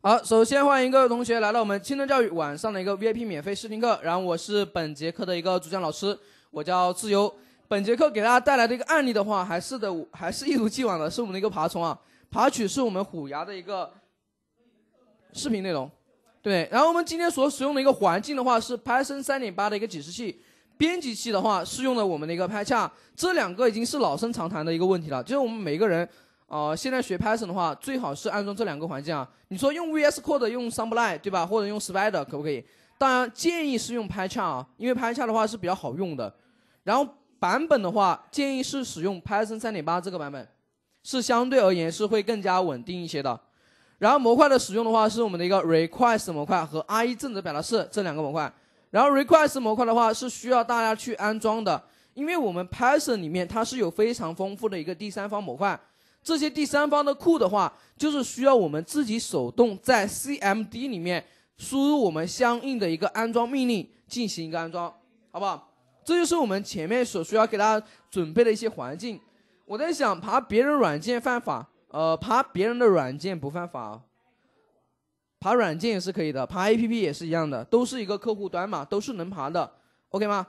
好，首先欢迎各位同学来到我们青春教育晚上的一个 VIP 免费试听课。然后我是本节课的一个主讲老师，我叫自由。本节课给大家带来的一个案例的话，还是的，还是一如既往的是我们的一个爬虫啊，爬取是我们虎牙的一个视频内容。对，然后我们今天所使用的一个环境的话是拍升三点八的一个解示器，编辑器的话是用的我们的一个拍 m 这两个已经是老生常谈的一个问题了，就是我们每个人。呃，现在学 Python 的话，最好是安装这两个环境啊。你说用 VS Code、用 Sublime，对吧？或者用 s p i d e r 可不可以？当然，建议是用 PyCharm 啊，因为 PyCharm 的话是比较好用的。然后版本的话，建议是使用 Python 三点八这个版本，是相对而言是会更加稳定一些的。然后模块的使用的话，是我们的一个 r e q u e s t 模块和 I 正则表达式这两个模块。然后 r e q u e s t 模块的话是需要大家去安装的，因为我们 Python 里面它是有非常丰富的一个第三方模块。这些第三方的库的话，就是需要我们自己手动在 CMD 里面输入我们相应的一个安装命令进行一个安装，好不好？这就是我们前面所需要给大家准备的一些环境。我在想，爬别人软件犯法？呃，爬别人的软件不犯法，爬软件也是可以的，爬 APP 也是一样的，都是一个客户端嘛，都是能爬的，OK 吗？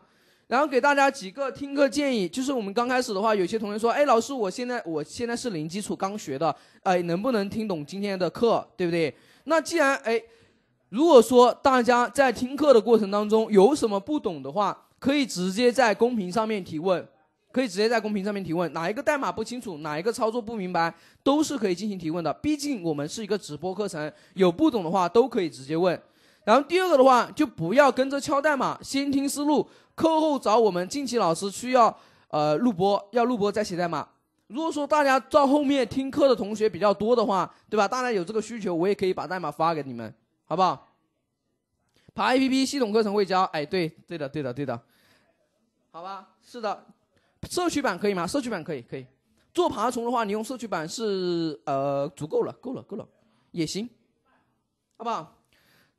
然后给大家几个听课建议，就是我们刚开始的话，有些同学说，哎，老师，我现在我现在是零基础刚学的，哎，能不能听懂今天的课，对不对？那既然哎，如果说大家在听课的过程当中有什么不懂的话，可以直接在公屏上面提问，可以直接在公屏上面提问，哪一个代码不清楚，哪一个操作不明白，都是可以进行提问的。毕竟我们是一个直播课程，有不懂的话都可以直接问。然后第二个的话，就不要跟着敲代码，先听思路。课后找我们近期老师需要，呃，录播，要录播再写代码。如果说大家到后面听课的同学比较多的话，对吧？大家有这个需求，我也可以把代码发给你们，好不好？爬 APP 系统课程会教，哎，对，对的，对的，对的，好吧？是的，社区版可以吗？社区版可以，可以做爬虫的话，你用社区版是呃足够了，够了，够了，也行，好不好？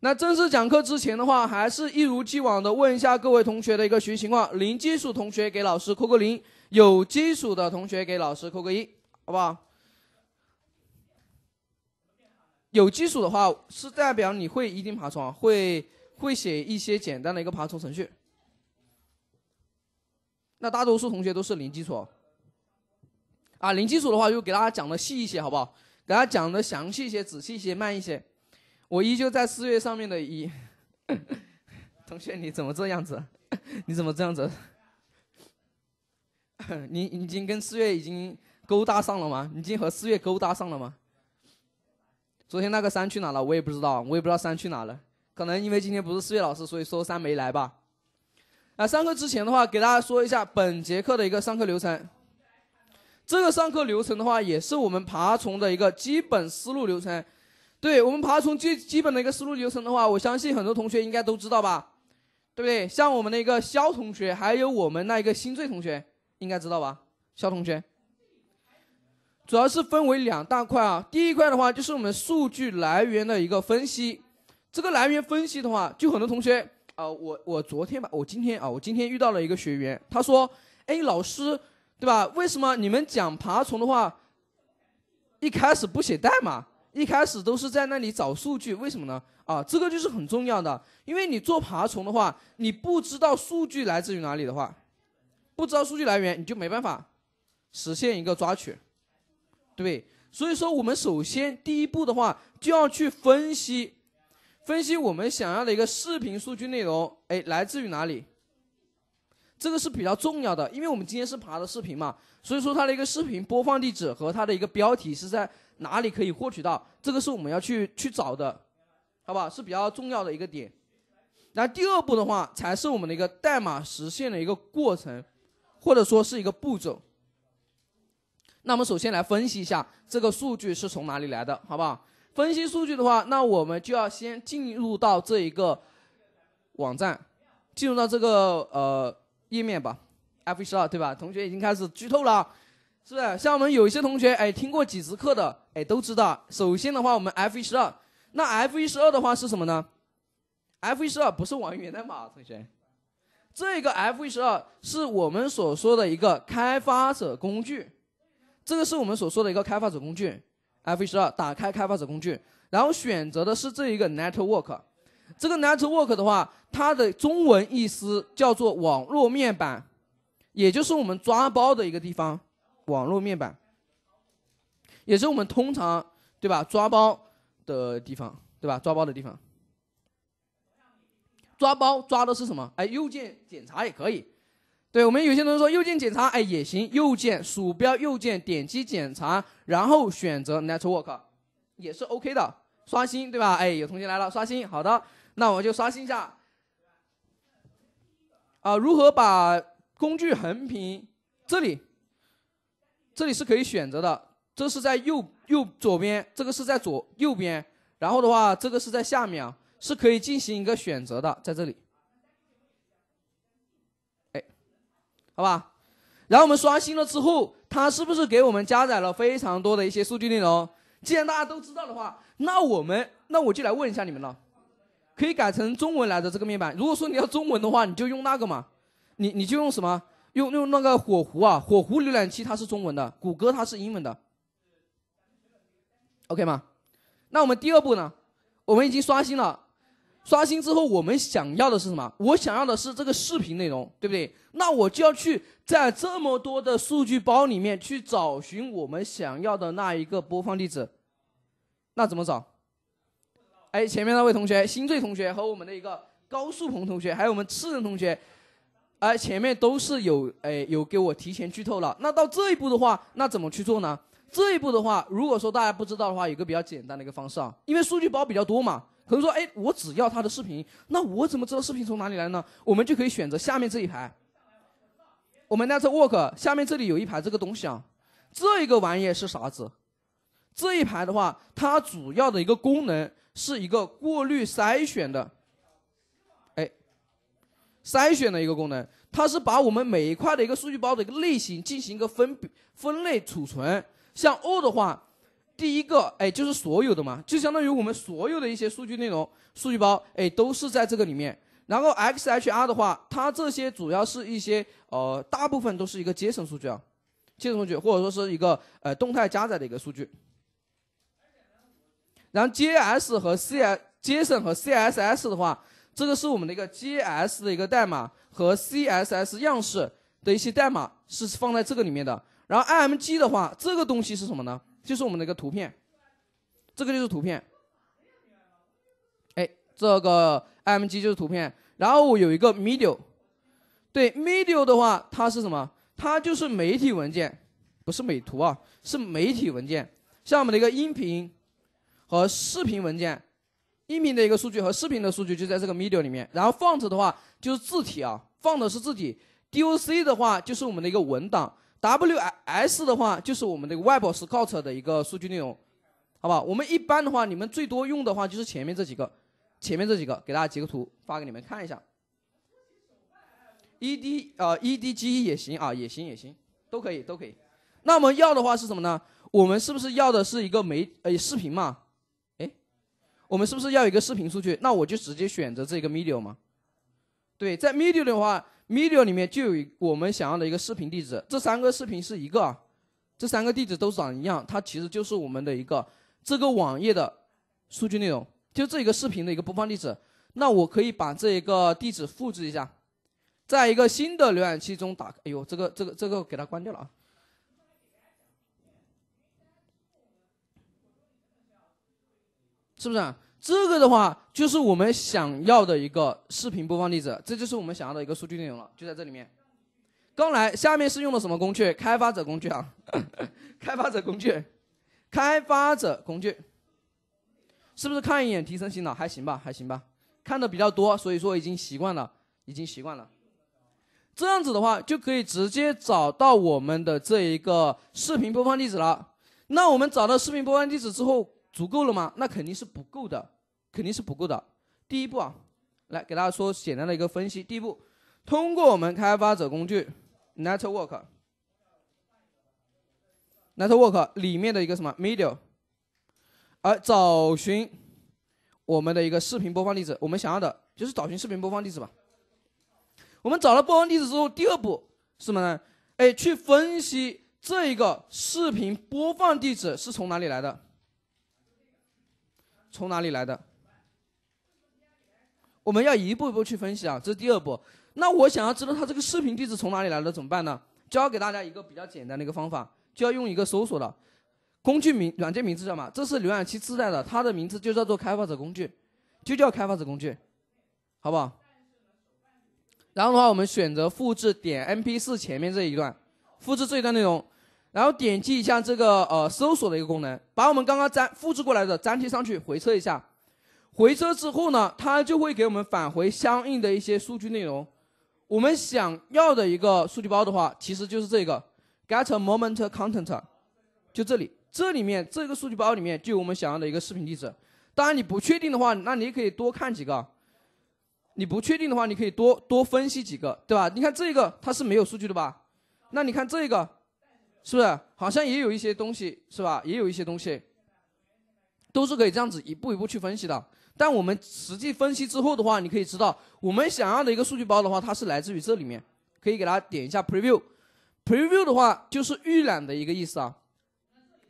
那正式讲课之前的话，还是一如既往的问一下各位同学的一个学习情况。零基础同学给老师扣个零，有基础的同学给老师扣个一，好不好？有基础的话是代表你会一定爬虫，会会写一些简单的一个爬虫程序。那大多数同学都是零基础，啊，零基础的话就给大家讲的细一些，好不好？给大家讲的详细一些、仔细一些、慢一些。我依旧在四月上面的一 同学，你怎么这样子？你怎么这样子？你已经跟四月已经勾搭上了吗？你已经和四月勾搭上了吗？昨天那个三去哪了？我也不知道，我也不知道三去哪了。可能因为今天不是四月老师，所以说三没来吧。啊，上课之前的话，给大家说一下本节课的一个上课流程。这个上课流程的话，也是我们爬虫的一个基本思路流程。对我们爬虫最基本的一个思路流程的话，我相信很多同学应该都知道吧，对不对？像我们的一个肖同学，还有我们那一个新醉同学，应该知道吧？肖同学，主要是分为两大块啊。第一块的话就是我们数据来源的一个分析，这个来源分析的话，就很多同学啊，我我昨天吧，我今天啊，我今天遇到了一个学员，他说，哎，老师，对吧？为什么你们讲爬虫的话，一开始不写代码？一开始都是在那里找数据，为什么呢？啊，这个就是很重要的，因为你做爬虫的话，你不知道数据来自于哪里的话，不知道数据来源，你就没办法实现一个抓取，对。所以说，我们首先第一步的话，就要去分析，分析我们想要的一个视频数据内容，哎，来自于哪里。这个是比较重要的，因为我们今天是爬的视频嘛，所以说它的一个视频播放地址和它的一个标题是在哪里可以获取到，这个是我们要去去找的，好吧？是比较重要的一个点。那第二步的话，才是我们的一个代码实现的一个过程，或者说是一个步骤。那我们首先来分析一下这个数据是从哪里来的，好不好？分析数据的话，那我们就要先进入到这一个网站，进入到这个呃。页面吧，F12 对吧？同学已经开始剧透了，是不是？像我们有一些同学，哎，听过几次课的，哎，都知道。首先的话，我们 F12，那 F12 的话是什么呢？F12 不是网源的嘛，同学？这个 F12 是我们所说的一个开发者工具，这个是我们所说的一个开发者工具。F12 打开开发者工具，然后选择的是这一个 Network。这个 network 的话，它的中文意思叫做网络面板，也就是我们抓包的一个地方，网络面板，也是我们通常对吧抓包的地方，对吧抓包的地方。抓包抓的是什么？哎，右键检查也可以。对我们有些同学说右键检查，哎也行，右键鼠标右键点击检查，然后选择 network，也是 OK 的。刷新对吧？哎，有同学来了，刷新，好的。那我就刷新一下，啊，如何把工具横屏？这里，这里是可以选择的。这是在右右左边，这个是在左右边。然后的话，这个是在下面，啊，是可以进行一个选择的，在这里。哎，好吧。然后我们刷新了之后，它是不是给我们加载了非常多的一些数据内容？既然大家都知道的话，那我们，那我就来问一下你们了。可以改成中文来的这个面板。如果说你要中文的话，你就用那个嘛，你你就用什么？用用那个火狐啊，火狐浏览器它是中文的，谷歌它是英文的。OK 吗？那我们第二步呢？我们已经刷新了，刷新之后我们想要的是什么？我想要的是这个视频内容，对不对？那我就要去在这么多的数据包里面去找寻我们想要的那一个播放地址，那怎么找？哎，前面那位同学，新锐同学和我们的一个高树鹏同学，还有我们赤人同学，哎，前面都是有哎有给我提前剧透了。那到这一步的话，那怎么去做呢？这一步的话，如果说大家不知道的话，有个比较简单的一个方式啊，因为数据包比较多嘛，可能说哎，我只要他的视频，那我怎么知道视频从哪里来呢？我们就可以选择下面这一排，我们 network 下面这里有一排这个东西啊，这一个玩意是啥子？这一排的话，它主要的一个功能。是一个过滤筛选的，哎，筛选的一个功能，它是把我们每一块的一个数据包的一个类型进行一个分分类储存。像 O 的话，第一个哎就是所有的嘛，就相当于我们所有的一些数据内容、数据包哎都是在这个里面。然后 XHR 的话，它这些主要是一些呃大部分都是一个 JSON 数据啊，o n 数据或者说是一个呃动态加载的一个数据。然后 J S 和 C S、JSON 和 C S S 的话，这个是我们的一个 J S 的一个代码和 C S S 样式的一些代码是放在这个里面的。然后 I M G 的话，这个东西是什么呢？就是我们的一个图片，这个就是图片。哎，这个 I M G 就是图片。然后我有一个 Media，对 Media 的话，它是什么？它就是媒体文件，不是美图啊，是媒体文件，像我们的一个音频。和视频文件，音频的一个数据和视频的数据就在这个 media 里面。然后 font 的话就是字体啊，放的是字体。DOC 的话就是我们的一个文档，WS 的话就是我们的 web s c o t 的一个数据内容，好吧？我们一般的话，你们最多用的话就是前面这几个，前面这几个，给大家截个图发给你们看一下。ED 啊，EDG 也行啊，也行也行，都可以都可以。那么要的话是什么呢？我们是不是要的是一个媒呃视频嘛？我们是不是要一个视频数据？那我就直接选择这个 m e d i u m 吗？对，在 m e d i u m 的话 m e d i u m 里面就有我们想要的一个视频地址。这三个视频是一个，这三个地址都长一样，它其实就是我们的一个这个网页的数据内容，就这一个视频的一个播放地址。那我可以把这一个地址复制一下，在一个新的浏览器中打。哎呦，这个这个这个给它关掉了啊。是不是啊？这个的话就是我们想要的一个视频播放地址，这就是我们想要的一个数据内容了，就在这里面。刚来下面是用的什么工具？开发者工具啊，开发者工具，开发者工具，是不是看一眼提升醒脑？还行吧，还行吧？看的比较多，所以说已经习惯了，已经习惯了。这样子的话就可以直接找到我们的这一个视频播放地址了。那我们找到视频播放地址之后。足够了吗？那肯定是不够的，肯定是不够的。第一步啊，来给大家说简单的一个分析。第一步，通过我们开发者工具 Network Network 里面的一个什么 Media，来找寻我们的一个视频播放地址。我们想要的就是找寻视频播放地址吧。我们找了播放地址之后，第二步是什么呢？哎，去分析这一个视频播放地址是从哪里来的。从哪里来的？我们要一步一步去分析啊，这是第二步。那我想要知道他这个视频地址从哪里来的，怎么办呢？教给大家一个比较简单的一个方法，就要用一个搜索的工具名，软件名字叫嘛？这是浏览器自带的，它的名字就叫做开发者工具，就叫开发者工具，好不好？然后的话，我们选择复制点 MP 四前面这一段，复制这一段内容。然后点击一下这个呃搜索的一个功能，把我们刚刚粘复制过来的粘贴上去，回车一下。回车之后呢，它就会给我们返回相应的一些数据内容。我们想要的一个数据包的话，其实就是这个 get moment content，就这里，这里面这个数据包里面就有我们想要的一个视频地址。当然你不确定的话，那你可以多看几个。你不确定的话，你可以多多分析几个，对吧？你看这个它是没有数据的吧？那你看这个。是不是？好像也有一些东西，是吧？也有一些东西，都是可以这样子一步一步去分析的。但我们实际分析之后的话，你可以知道，我们想要的一个数据包的话，它是来自于这里面。可以给大家点一下 Preview，Preview 的话就是预览的一个意思啊。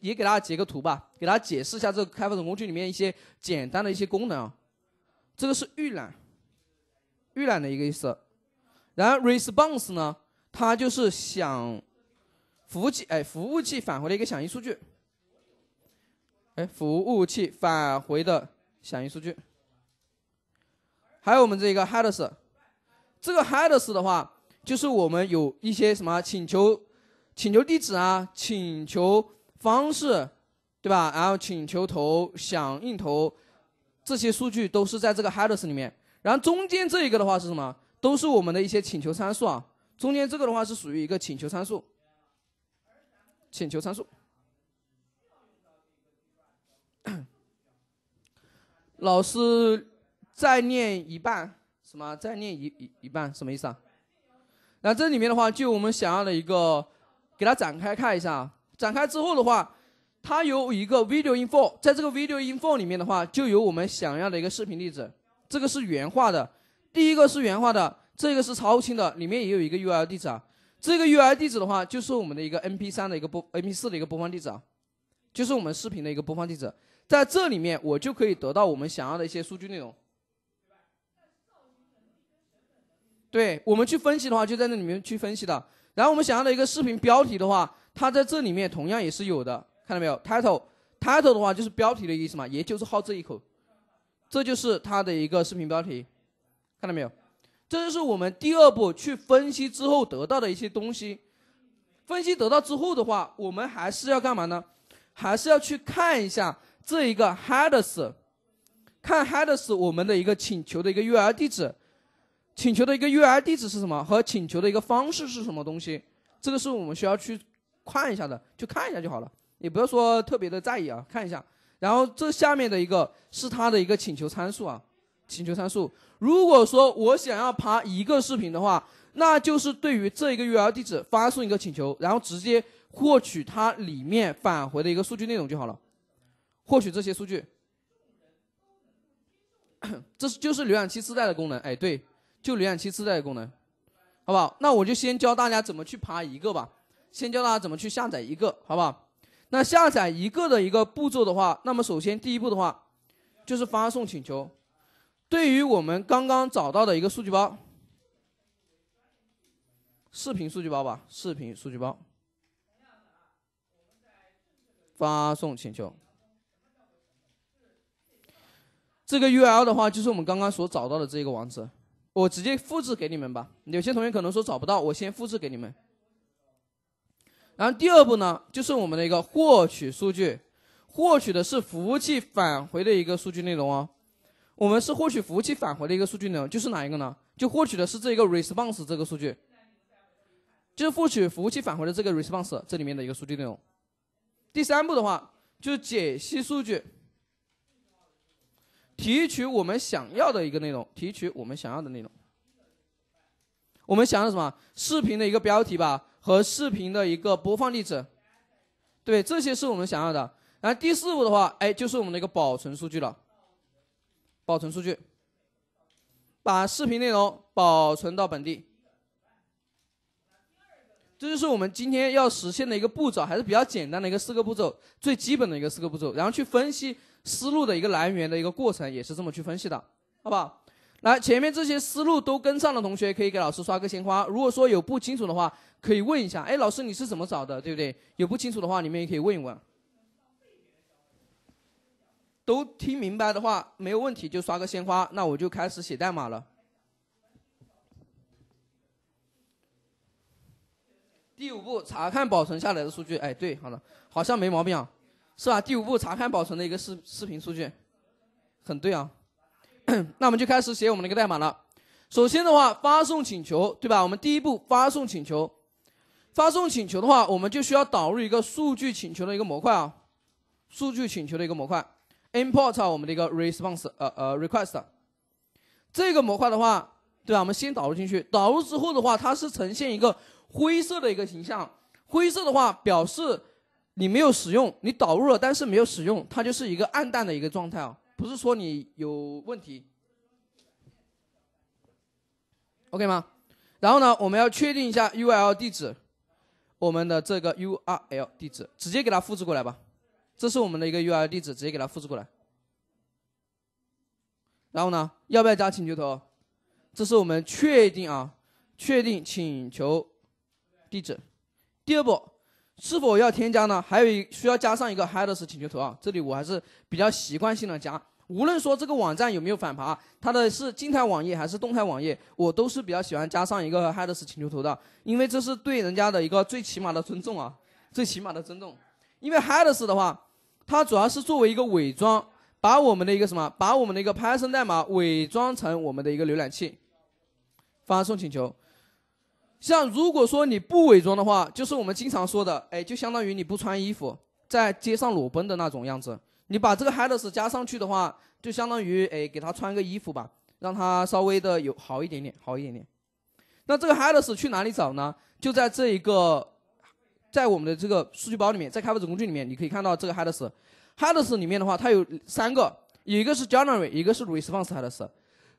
也给大家截个图吧，给大家解释一下这个开发工具里面一些简单的一些功能啊。这个是预览，预览的一个意思。然后 Response 呢，它就是想。服务器哎，服务器返回的一个响应数据。哎，服务器返回的响应数据。还有我们这一个 headers，这个 headers 的话，就是我们有一些什么请求、请求地址啊、请求方式，对吧？然后请求头、响应头这些数据都是在这个 headers 里面。然后中间这一个的话是什么？都是我们的一些请求参数啊。中间这个的话是属于一个请求参数。请求参数，老师再念一半，什么？再念一一一半？什么意思啊？那这里面的话，就我们想要的一个，给它展开看一下。展开之后的话，它有一个 video info，在这个 video info 里面的话，就有我们想要的一个视频地址。这个是原画的，第一个是原画的，这个是超清的，里面也有一个 URL 地址啊。这个 URL 地址的话，就是我们的一个 MP3 的一个播，MP4 的一个播放地址啊，就是我们视频的一个播放地址，在这里面我就可以得到我们想要的一些数据内容。对我们去分析的话，就在那里面去分析的。然后我们想要的一个视频标题的话，它在这里面同样也是有的，看到没有？Title，Title 的话就是标题的意思嘛，也就是好这一口，这就是它的一个视频标题，看到没有？这就是我们第二步去分析之后得到的一些东西。分析得到之后的话，我们还是要干嘛呢？还是要去看一下这一个 headers，看 headers 我们的一个请求的一个 URL 地址，请求的一个 URL 地址是什么？和请求的一个方式是什么东西？这个是我们需要去看一下的，去看一下就好了，也不要说特别的在意啊，看一下。然后这下面的一个是它的一个请求参数啊。请求参数。如果说我想要爬一个视频的话，那就是对于这一个 URL 地址发送一个请求，然后直接获取它里面返回的一个数据内容就好了。获取这些数据，这是就是浏览器自带的功能。哎，对，就浏览器自带的功能，好不好？那我就先教大家怎么去爬一个吧，先教大家怎么去下载一个，好不好？那下载一个的一个步骤的话，那么首先第一步的话就是发送请求。对于我们刚刚找到的一个数据包，视频数据包吧，视频数据包，发送请求。这个 URL 的话，就是我们刚刚所找到的这个网址，我直接复制给你们吧。有些同学可能说找不到，我先复制给你们。然后第二步呢，就是我们的一个获取数据，获取的是服务器返回的一个数据内容哦。我们是获取服务器返回的一个数据内容，就是哪一个呢？就获取的是这个 response 这个数据，就是获取服务器返回的这个 response 这里面的一个数据内容。第三步的话，就是解析数据，提取我们想要的一个内容，提取我们想要的内容。我们想要什么？视频的一个标题吧，和视频的一个播放地址。对，这些是我们想要的。然后第四步的话，哎，就是我们的一个保存数据了。保存数据，把视频内容保存到本地。这就是我们今天要实现的一个步骤，还是比较简单的一个四个步骤，最基本的一个四个步骤，然后去分析思路的一个来源的一个过程，也是这么去分析的，好不好？来，前面这些思路都跟上的同学可以给老师刷个鲜花。如果说有不清楚的话，可以问一下，哎，老师你是怎么找的，对不对？有不清楚的话，你们也可以问一问。都听明白的话，没有问题就刷个鲜花，那我就开始写代码了。第五步，查看保存下来的数据。哎，对，好了，好像没毛病啊，是吧？第五步，查看保存的一个视视频数据，很对啊。那我们就开始写我们的一个代码了。首先的话，发送请求，对吧？我们第一步发送请求，发送请求的话，我们就需要导入一个数据请求的一个模块啊，数据请求的一个模块。import 我们的一个 response 呃呃 request，这个模块的话，对吧？我们先导入进去。导入之后的话，它是呈现一个灰色的一个形象。灰色的话表示你没有使用，你导入了但是没有使用，它就是一个暗淡的一个状态啊，不是说你有问题。OK 吗？然后呢，我们要确定一下 URL 地址，我们的这个 URL 地址，直接给它复制过来吧。这是我们的一个 URL 地址，直接给它复制过来。然后呢，要不要加请求头？这是我们确定啊，确定请求地址。第二步，是否要添加呢？还有一需要加上一个 headers 请求头啊。这里我还是比较习惯性的加，无论说这个网站有没有反爬，它的是静态网页还是动态网页，我都是比较喜欢加上一个 headers 请求头的，因为这是对人家的一个最起码的尊重啊，最起码的尊重。因为 headers 的话。它主要是作为一个伪装，把我们的一个什么，把我们的一个 Python 代码伪装成我们的一个浏览器，发送请求。像如果说你不伪装的话，就是我们经常说的，哎，就相当于你不穿衣服在街上裸奔的那种样子。你把这个 headers 加上去的话，就相当于哎，给他穿个衣服吧，让他稍微的有好一点点，好一点点。那这个 headers 去哪里找呢？就在这一个。在我们的这个数据包里面，在开发者工具里面，你可以看到这个 headers，headers 里面的话，它有三个，一个是 general，一个是 response headers。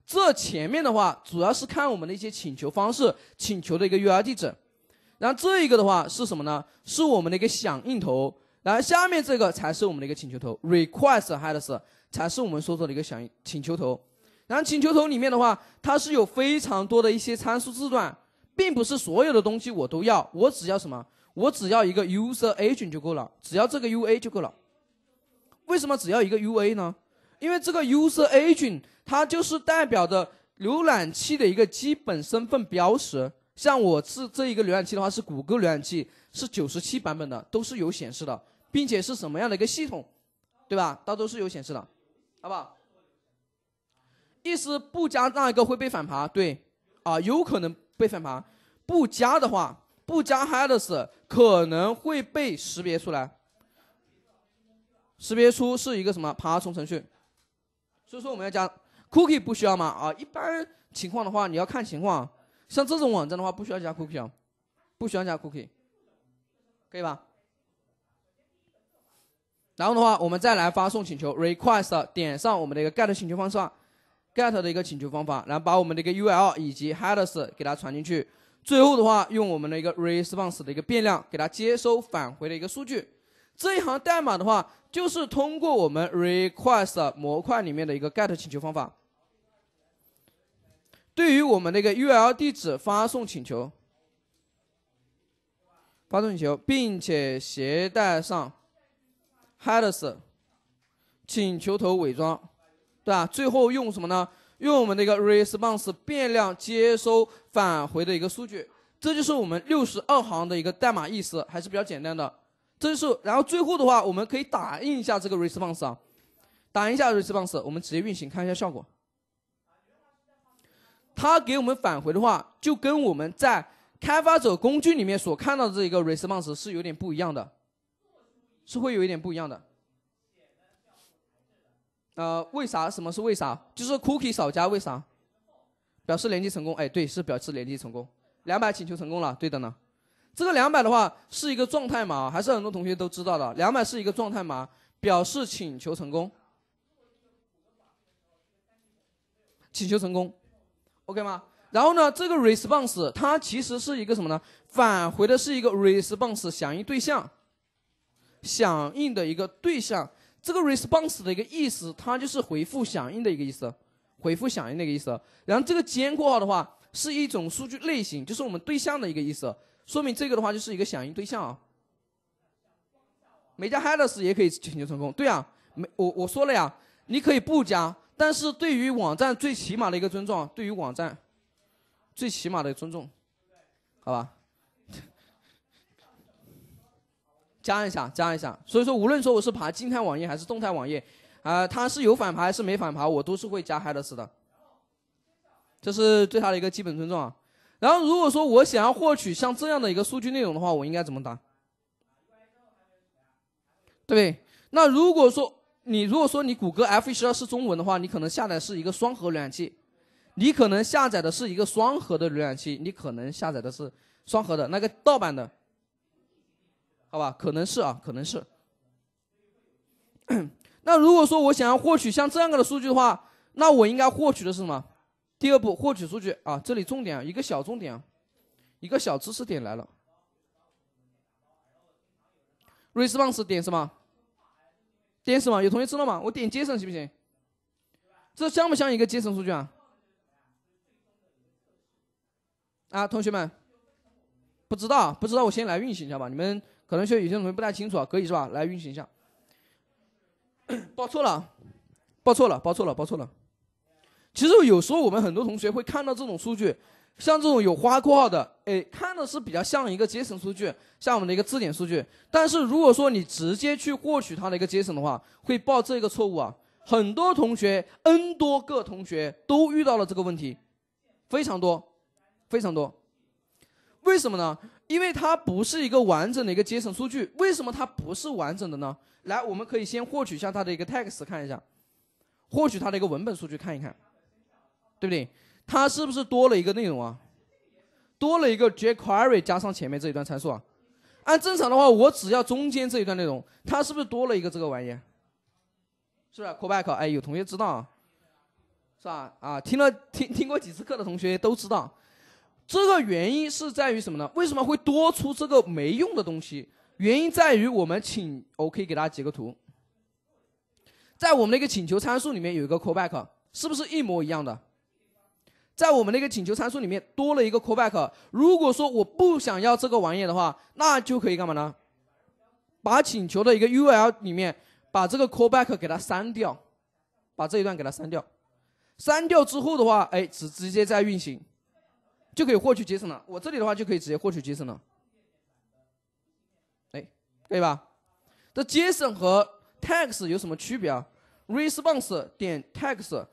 这前面的话，主要是看我们的一些请求方式、请求的一个 URL 地址。然后这一个的话是什么呢？是我们的一个响应头。然后下面这个才是我们的一个请求头 request headers，才是我们搜索的一个响应请求头。然后请求头里面的话，它是有非常多的一些参数字段，并不是所有的东西我都要，我只要什么？我只要一个 User Agent 就够了，只要这个 UA 就够了。为什么只要一个 UA 呢？因为这个 User Agent 它就是代表着浏览器的一个基本身份标识。像我是这一个浏览器的话，是谷歌浏览器，是九十七版本的，都是有显示的，并且是什么样的一个系统，对吧？它都是有显示的，好不好？意思不加那一个会被反爬，对，啊，有可能被反爬。不加的话，不加 Headers。可能会被识别出来，识别出是一个什么爬虫程序，所以说我们要加 cookie 不需要吗？啊，一般情况的话，你要看情况，像这种网站的话，不需要加 cookie，啊，不需要加 cookie，可以吧？然后的话，我们再来发送请求 request 点上我们的一个 get 请求方式，get 的一个请求方法，然后把我们的一个 url 以及 headers 给它传进去。最后的话，用我们的一个 response 的一个变量给它接收返回的一个数据。这一行代码的话，就是通过我们 request 模块里面的一个 get 请求方法，对于我们的一个 URL 地址发送请求，发送请求，并且携带上 headers 请求头伪装，对吧？最后用什么呢？用我们的一个 response 变量接收返回的一个数据，这就是我们六十二行的一个代码意思，还是比较简单的。这就是，然后最后的话，我们可以打印一下这个 response 啊，打印一下 response，我们直接运行看一下效果。它给我们返回的话，就跟我们在开发者工具里面所看到的这一个 response 是有点不一样的，是会有一点不一样的。呃，为啥？什么是为啥？就是 cookie 少加为啥？表示连接成功。哎，对，是表示连接成功。两百请求成功了，对的呢。这个两百的话是一个状态码，还是很多同学都知道的。两百是一个状态码，表示请求成功。请求成功，OK 吗？然后呢，这个 response 它其实是一个什么呢？返回的是一个 response 响应对象，响应的一个对象。这个 response 的一个意思，它就是回复响应的一个意思，回复响应的一个意思。然后这个尖括号的话，是一种数据类型，就是我们对象的一个意思，说明这个的话就是一个响应对象啊。没加 headers 也可以请求成功，对啊，没我我说了呀，你可以不加，但是对于网站最起码的一个尊重，对于网站最起码的尊重，好吧？加一下，加一下。所以说，无论说我是爬静态网页还是动态网页，啊，它是有反爬还是没反爬，我都是会加 Hades 的。这是对他的一个基本尊重啊。然后，如果说我想要获取像这样的一个数据内容的话，我应该怎么打？对，那如果说你如果说你谷歌 F12 是中文的话，你可能下载是一个双核浏览器，你可能下载的是一个双核的浏览器，你可能下载的是双核的那个盗版的。好吧，可能是啊，可能是。那如果说我想要获取像这样个的数据的话，那我应该获取的是什么？第二步，获取数据啊，这里重点啊，一个小重点，一个小知识点来了。Response 点什么？点什么？有同学知道吗？我点 JSON 行不行？这像不像一个 JSON 数据啊？啊，同学们，不知道，不知道，我先来运行一下吧，你们。可能有些同学不太清楚啊，可以是吧？来运行一下，报错了，报错了，报错了，报错了。其实有时候我们很多同学会看到这种数据，像这种有花括号的，哎，看的是比较像一个 JSON 数据，像我们的一个字典数据。但是如果说你直接去获取它的一个 JSON 的话，会报这个错误啊。很多同学，N 多个同学都遇到了这个问题，非常多，非常多。为什么呢？因为它不是一个完整的一个 JSON 数据，为什么它不是完整的呢？来，我们可以先获取一下它的一个 text，看一下，获取它的一个文本数据看一看，对不对？它是不是多了一个内容啊？多了一个 jQuery 加上前面这一段参数啊？按正常的话，我只要中间这一段内容，它是不是多了一个这个玩意？是不是 callback？哎，有同学知道啊？是吧？啊，听了听听过几次课的同学都知道。这个原因是在于什么呢？为什么会多出这个没用的东西？原因在于我们请，我可以给大家截个图。在我们的一个请求参数里面有一个 callback，是不是一模一样的？在我们的一个请求参数里面多了一个 callback。如果说我不想要这个玩意的话，那就可以干嘛呢？把请求的一个 URL 里面把这个 callback 给它删掉，把这一段给它删掉。删掉之后的话，哎，直直接在运行。就可以获取 JSON 了，我这里的话就可以直接获取 JSON 了，哎，可以吧？这 JSON 和 Text 有什么区别啊？Response 点 Text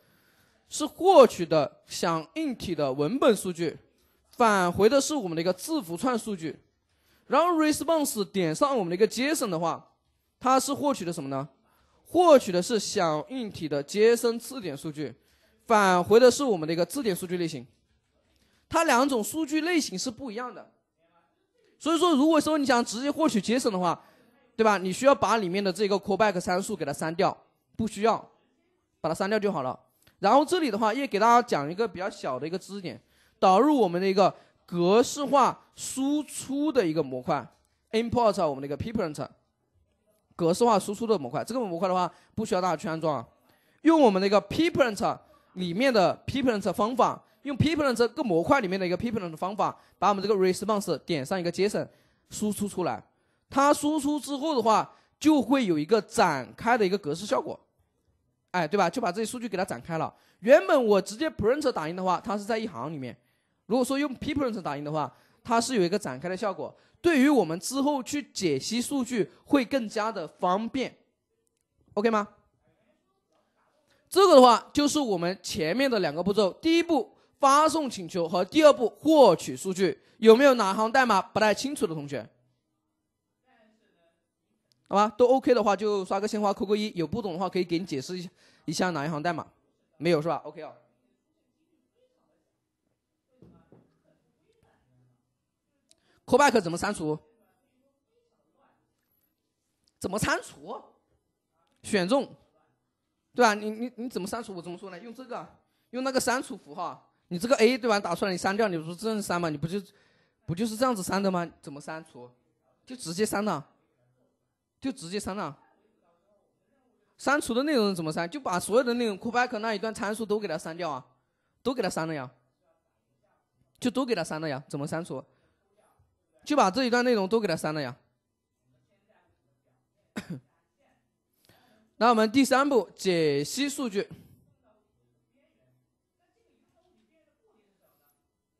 是获取的响应体的文本数据，返回的是我们的一个字符串数据。然后 Response 点上我们的一个 JSON 的话，它是获取的什么呢？获取的是响应体的 JSON 字典数据，返回的是我们的一个字典数据类型。它两种数据类型是不一样的，所以说，如果说你想直接获取节省的话，对吧？你需要把里面的这个 callback 参数给它删掉，不需要，把它删掉就好了。然后这里的话，也给大家讲一个比较小的一个知识点：导入我们的一个格式化输出的一个模块，import 我们的一个 print，格式化输出的模块。这个模块的话，不需要大家去安装，啊，用我们的一个 print 里面的 print 方法。用 people 这个模块里面的一个 people 的方法，把我们这个 response 点上一个 JSON 输出出来。它输出之后的话，就会有一个展开的一个格式效果。哎，对吧？就把这些数据给它展开了。原本我直接 print 打印的话，它是在一行里面。如果说用 people 打印的话，它是有一个展开的效果。对于我们之后去解析数据会更加的方便。OK 吗？这个的话就是我们前面的两个步骤，第一步。发送请求和第二步获取数据有没有哪行代码不太清楚的同学？好吧，都 OK 的话就刷个鲜花扣个一，有不懂的话可以给你解释一下一下哪一行代码。没有是吧？OK 啊。c l b a c 怎么删除？怎么删除？选中，对吧？你你你怎么删除？我怎么说呢？用这个，用那个删除符号。你这个 A 对吧？打出来你删掉，你不是这样删吗？你不就，不就是这样子删的吗？怎么删除？就直接删了，就直接删了。删除的内容怎么删？就把所有的内容，callback 那一段参数都给它删掉啊，都给它删了呀，就都给它删了呀。怎么删除？就把这一段内容都给它删了呀。那我们第三步，解析数据。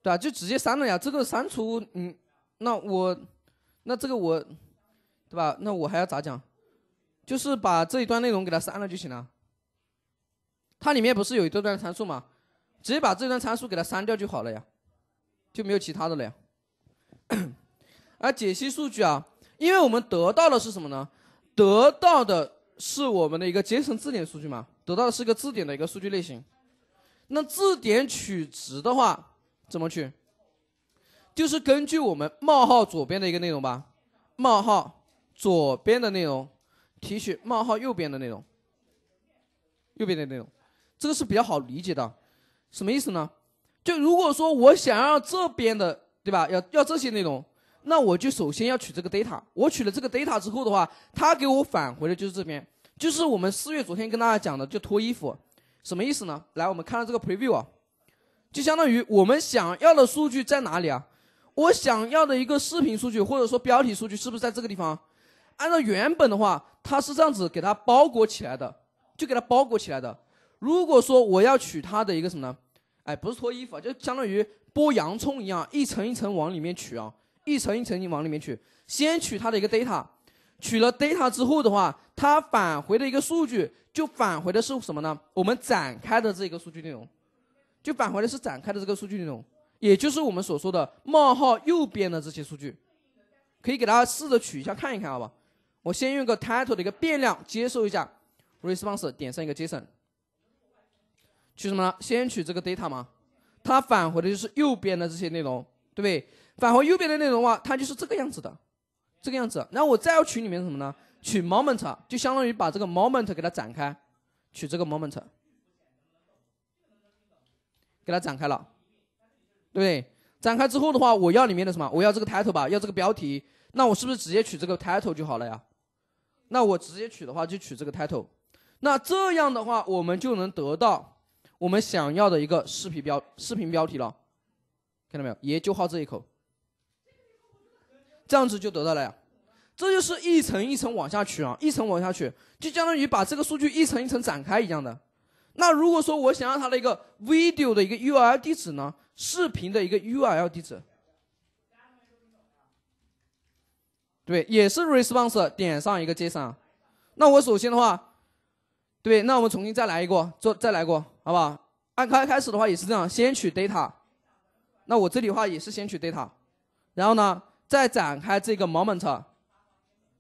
啊，就直接删了呀！这个删除，嗯，那我，那这个我，对吧？那我还要咋讲？就是把这一段内容给它删了就行了。它里面不是有一段段参数吗？直接把这段参数给它删掉就好了呀，就没有其他的了呀。而解析数据啊，因为我们得到的是什么呢？得到的是我们的一个节省字典数据嘛？得到的是一个字典的一个数据类型。那字典取值的话。怎么取？就是根据我们冒号左边的一个内容吧，冒号左边的内容提取冒号右边的内容，右边的内容，这个是比较好理解的。什么意思呢？就如果说我想要这边的，对吧？要要这些内容，那我就首先要取这个 data。我取了这个 data 之后的话，它给我返回的就是这边，就是我们四月昨天跟大家讲的，就脱衣服，什么意思呢？来，我们看到这个 preview 啊。就相当于我们想要的数据在哪里啊？我想要的一个视频数据或者说标题数据是不是在这个地方？按照原本的话，它是这样子给它包裹起来的，就给它包裹起来的。如果说我要取它的一个什么呢？哎，不是脱衣服，就相当于剥洋葱一样，一层一层往里面取啊，一层一层你往里面取。先取它的一个 data，取了 data 之后的话，它返回的一个数据就返回的是什么呢？我们展开的这个数据内容。就返回的是展开的这个数据内容，也就是我们所说的冒号右边的这些数据，可以给大家试着取一下看一看，好吧？我先用个 title 的一个变量接收一下 response 点上一个 JSON 取什么呢？先取这个 data 嘛，它返回的就是右边的这些内容，对不对？返回右边的内容的话，它就是这个样子的，这个样子。然后我再要取里面什么呢？取 moment，就相当于把这个 moment 给它展开，取这个 moment。给它展开了，对不对？展开之后的话，我要里面的什么？我要这个 title 吧，要这个标题。那我是不是直接取这个 title 就好了呀？那我直接取的话，就取这个 title。那这样的话，我们就能得到我们想要的一个视频标、视频标题了。看到没有？爷就好这一口。这样子就得到了呀。这就是一层一层往下取啊，一层往下取，就相当于把这个数据一层一层展开一样的。那如果说我想要它的一个 video 的一个 URL 地址呢，视频的一个 URL 地址，对，也是 response 点上一个 JSON。那我首先的话，对，那我们重新再来一个，做再来过，好不好？按开开始的话也是这样，先取 data。那我这里的话也是先取 data，然后呢再展开这个 moment，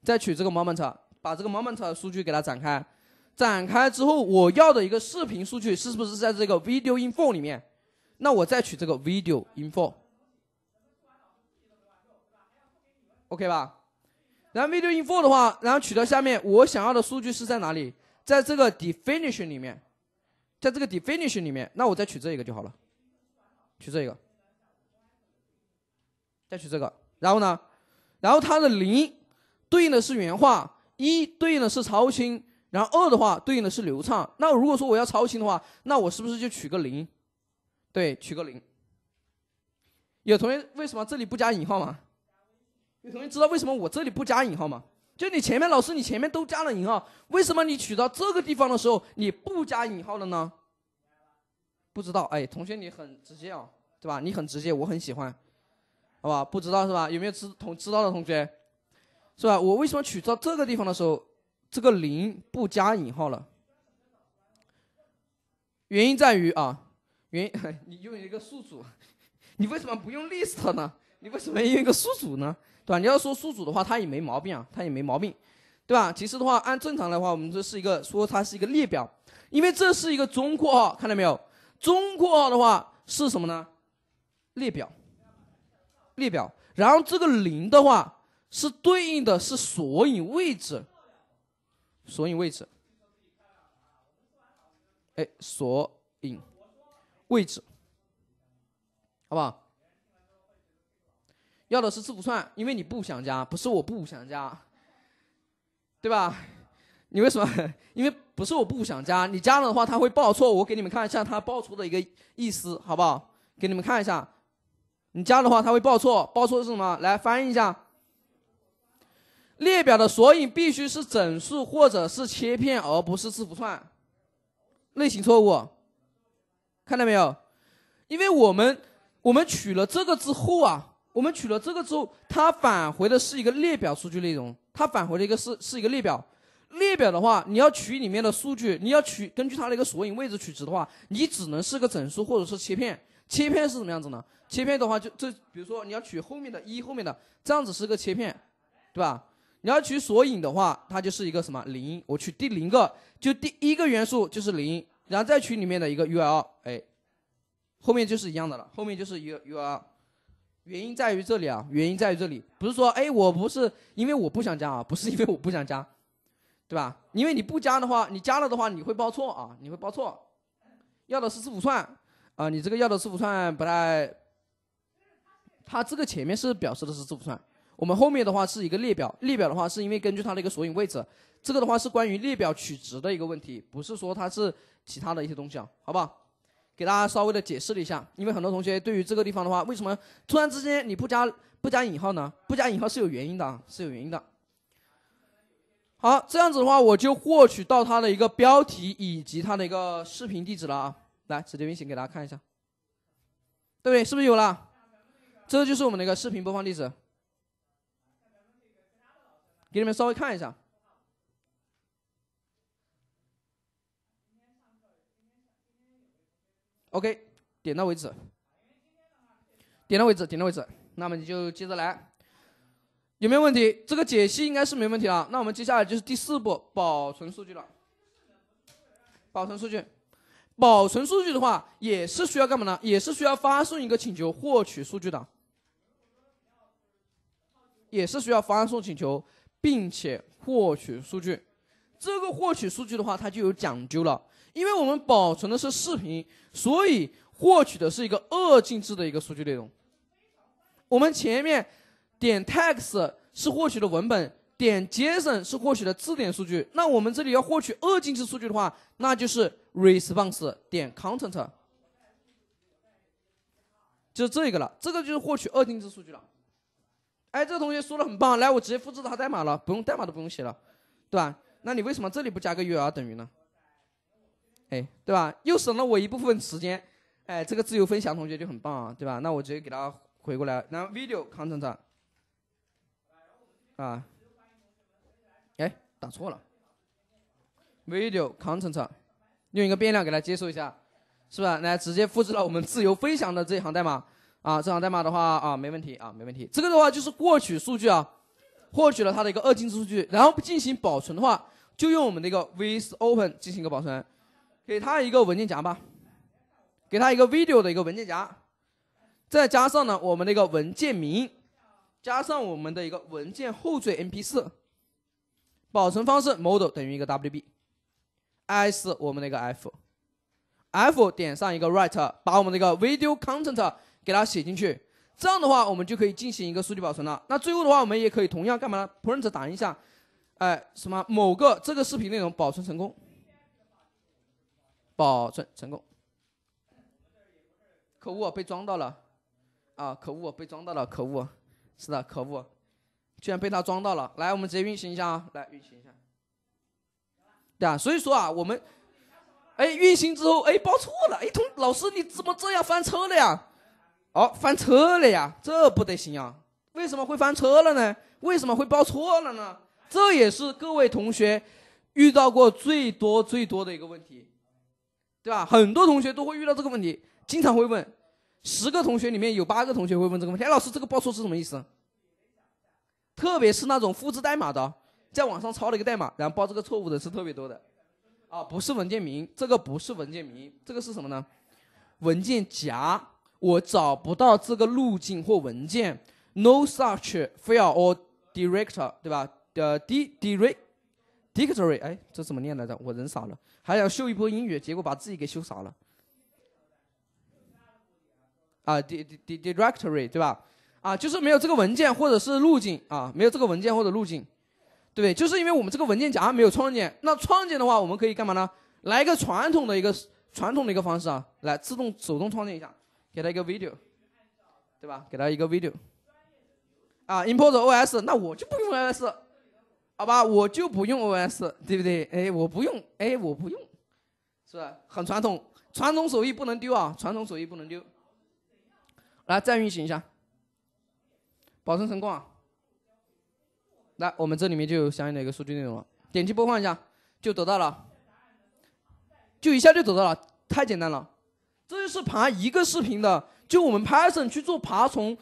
再取这个 moment，把这个 moment 数据给它展开。展开之后，我要的一个视频数据是不是在这个 video info 里面？那我再取这个 video info，OK 吧？然后 video info 的话，然后取到下面我想要的数据是在哪里？在这个 definition 里面，在这个 definition 里面，那我再取这一个就好了，取这一个，再取这个。然后呢？然后它的零对应的是原画，一对应的是超清。然后二的话对应的是流畅。那如果说我要超清的话，那我是不是就取个零？对，取个零。有同学为什么这里不加引号吗？有同学知道为什么我这里不加引号吗？就你前面老师你前面都加了引号，为什么你取到这个地方的时候你不加引号了呢？不知道，哎，同学你很直接啊，对吧？你很直接，我很喜欢，好吧？不知道是吧？有没有知同知道的同学？是吧？我为什么取到这个地方的时候？这个零不加引号了，原因在于啊，原 你用一个数组，你为什么不用 list 呢？你为什么要用一个数组呢？对吧？你要说数组的话，它也没毛病啊，它也没毛病，对吧？其实的话，按正常的话，我们这是一个说它是一个列表，因为这是一个中括号，看到没有？中括号的话是什么呢？列表，列表。然后这个零的话是对应的是索引位置。索引位置，哎，索引位置，好不好？要的是字符串，因为你不想加，不是我不想加，对吧？你为什么？因为不是我不想加，你加了的话，它会报错。我给你们看一下它报错的一个意思，好不好？给你们看一下，你加的话，它会报错，报错是什么？来翻译一下。列表的索引必须是整数或者是切片，而不是字符串，类型错误。看到没有？因为我们我们取了这个之后啊，我们取了这个之后，它返回的是一个列表数据内容，它返回的一个是是一个列表。列表的话，你要取里面的数据，你要取根据它的一个索引位置取值的话，你只能是个整数或者是切片。切片是什么样子呢？切片的话，就这，比如说你要取后面的一后面的这样子是个切片，对吧？你要取索引的话，它就是一个什么零？我取第零个，就第一个元素就是零，然后再取里面的一个 URL，哎，后面就是一样的了，后面就是一个 URL。原因在于这里啊，原因在于这里，不是说哎，我不是因为我不想加啊，不是因为我不想加，对吧？因为你不加的话，你加了的话，你会报错啊，你会报错。要的是字符串啊，你这个要的字符串不太，它这个前面是表示的是字符串。我们后面的话是一个列表，列表的话是因为根据它的一个索引位置，这个的话是关于列表取值的一个问题，不是说它是其他的一些东西啊，好不好？给大家稍微的解释了一下，因为很多同学对于这个地方的话，为什么突然之间你不加不加引号呢？不加引号是有原因的，是有原因的。好，这样子的话，我就获取到它的一个标题以及它的一个视频地址了啊，来直接运行给大家看一下，对，是不是有了？这就是我们的一个视频播放地址。给你们稍微看一下，OK，点到为止，点到为止，点到为止。那么你就接着来，有没有问题？这个解析应该是没问题了。那我们接下来就是第四步，保存数据了。保存数据，保存数据的话，也是需要干嘛呢？也是需要发送一个请求获取数据的，也是需要发送请求。并且获取数据，这个获取数据的话，它就有讲究了。因为我们保存的是视频，所以获取的是一个二进制的一个数据内容。我们前面点 text 是获取的文本，点 json 是获取的字典数据。那我们这里要获取二进制数据的话，那就是 response 点 content，就这个了。这个就是获取二进制数据了。哎，这个同学说的很棒，来，我直接复制他代码了，不用代码都不用写了，对吧？那你为什么这里不加个 u r 等于呢？哎，对吧？又省了我一部分时间，哎，这个自由分享同学就很棒啊，对吧？那我直接给他回过来，然后 video content，啊，哎，打错了，video content，用一个变量给他接收一下，是吧？来，直接复制了我们自由分享的这一行代码。啊，这行代码的话啊，没问题啊，没问题。这个的话就是获取数据啊，获取了它的一个二进制数据，然后进行保存的话，就用我们的一个 v i open 进行一个保存，给它一个文件夹吧，给它一个 video 的一个文件夹，再加上呢我们的一个文件名，加上我们的一个文件后缀 mp4，保存方式 model 等于一个 wb，s 我们的一个 f，f 点上一个 write，把我们一个 video content。给它写进去，这样的话，我们就可以进行一个数据保存了。那最后的话，我们也可以同样干嘛呢？Print 打印一下，哎，什么某个这个视频内容保存成功，保存成功。可恶，被装到了，啊，可恶，被装到了，可恶，是的，可恶，居然被他装到了。来，我们直接运行一下啊，来运行一下。对啊，所以说啊，我们，哎，运行之后，哎，报错了，哎，同老师你怎么这样翻车了呀？好，翻车了呀！这不得行啊！为什么会翻车了呢？为什么会报错了呢？这也是各位同学遇到过最多最多的一个问题，对吧？很多同学都会遇到这个问题，经常会问，十个同学里面有八个同学会问这个问题：，哎，老师，这个报错是什么意思？特别是那种复制代码的，在网上抄了一个代码，然后报这个错误的是特别多的。啊，不是文件名，这个不是文件名，这个是什么呢？文件夹。我找不到这个路径或文件，No such file or d i r e c t o r 对吧？的 di directory，哎，这怎么念来着？我人傻了，还想秀一波英语，结果把自己给秀傻了。啊，di di directory，对吧？啊，就是没有这个文件或者是路径啊，没有这个文件或者路径，对对？就是因为我们这个文件夹没有创建。那创建的话，我们可以干嘛呢？来一个传统的一个传统的一个方式啊，来自动手动创建一下。给他一个 video，对吧？给他一个 video，啊 i m p o r e O S，那我就不用 O S，好吧？我就不用 O S，对不对？哎，我不用，哎，我不用，是吧？很传统，传统手艺不能丢啊，传统手艺不能丢。来，再运行一下，保存成功啊。来，我们这里面就有相应的一个数据内容了，点击播放一下，就得到了，就一下就得到了，太简单了。这就是爬一个视频的，就我们 Python 去做爬虫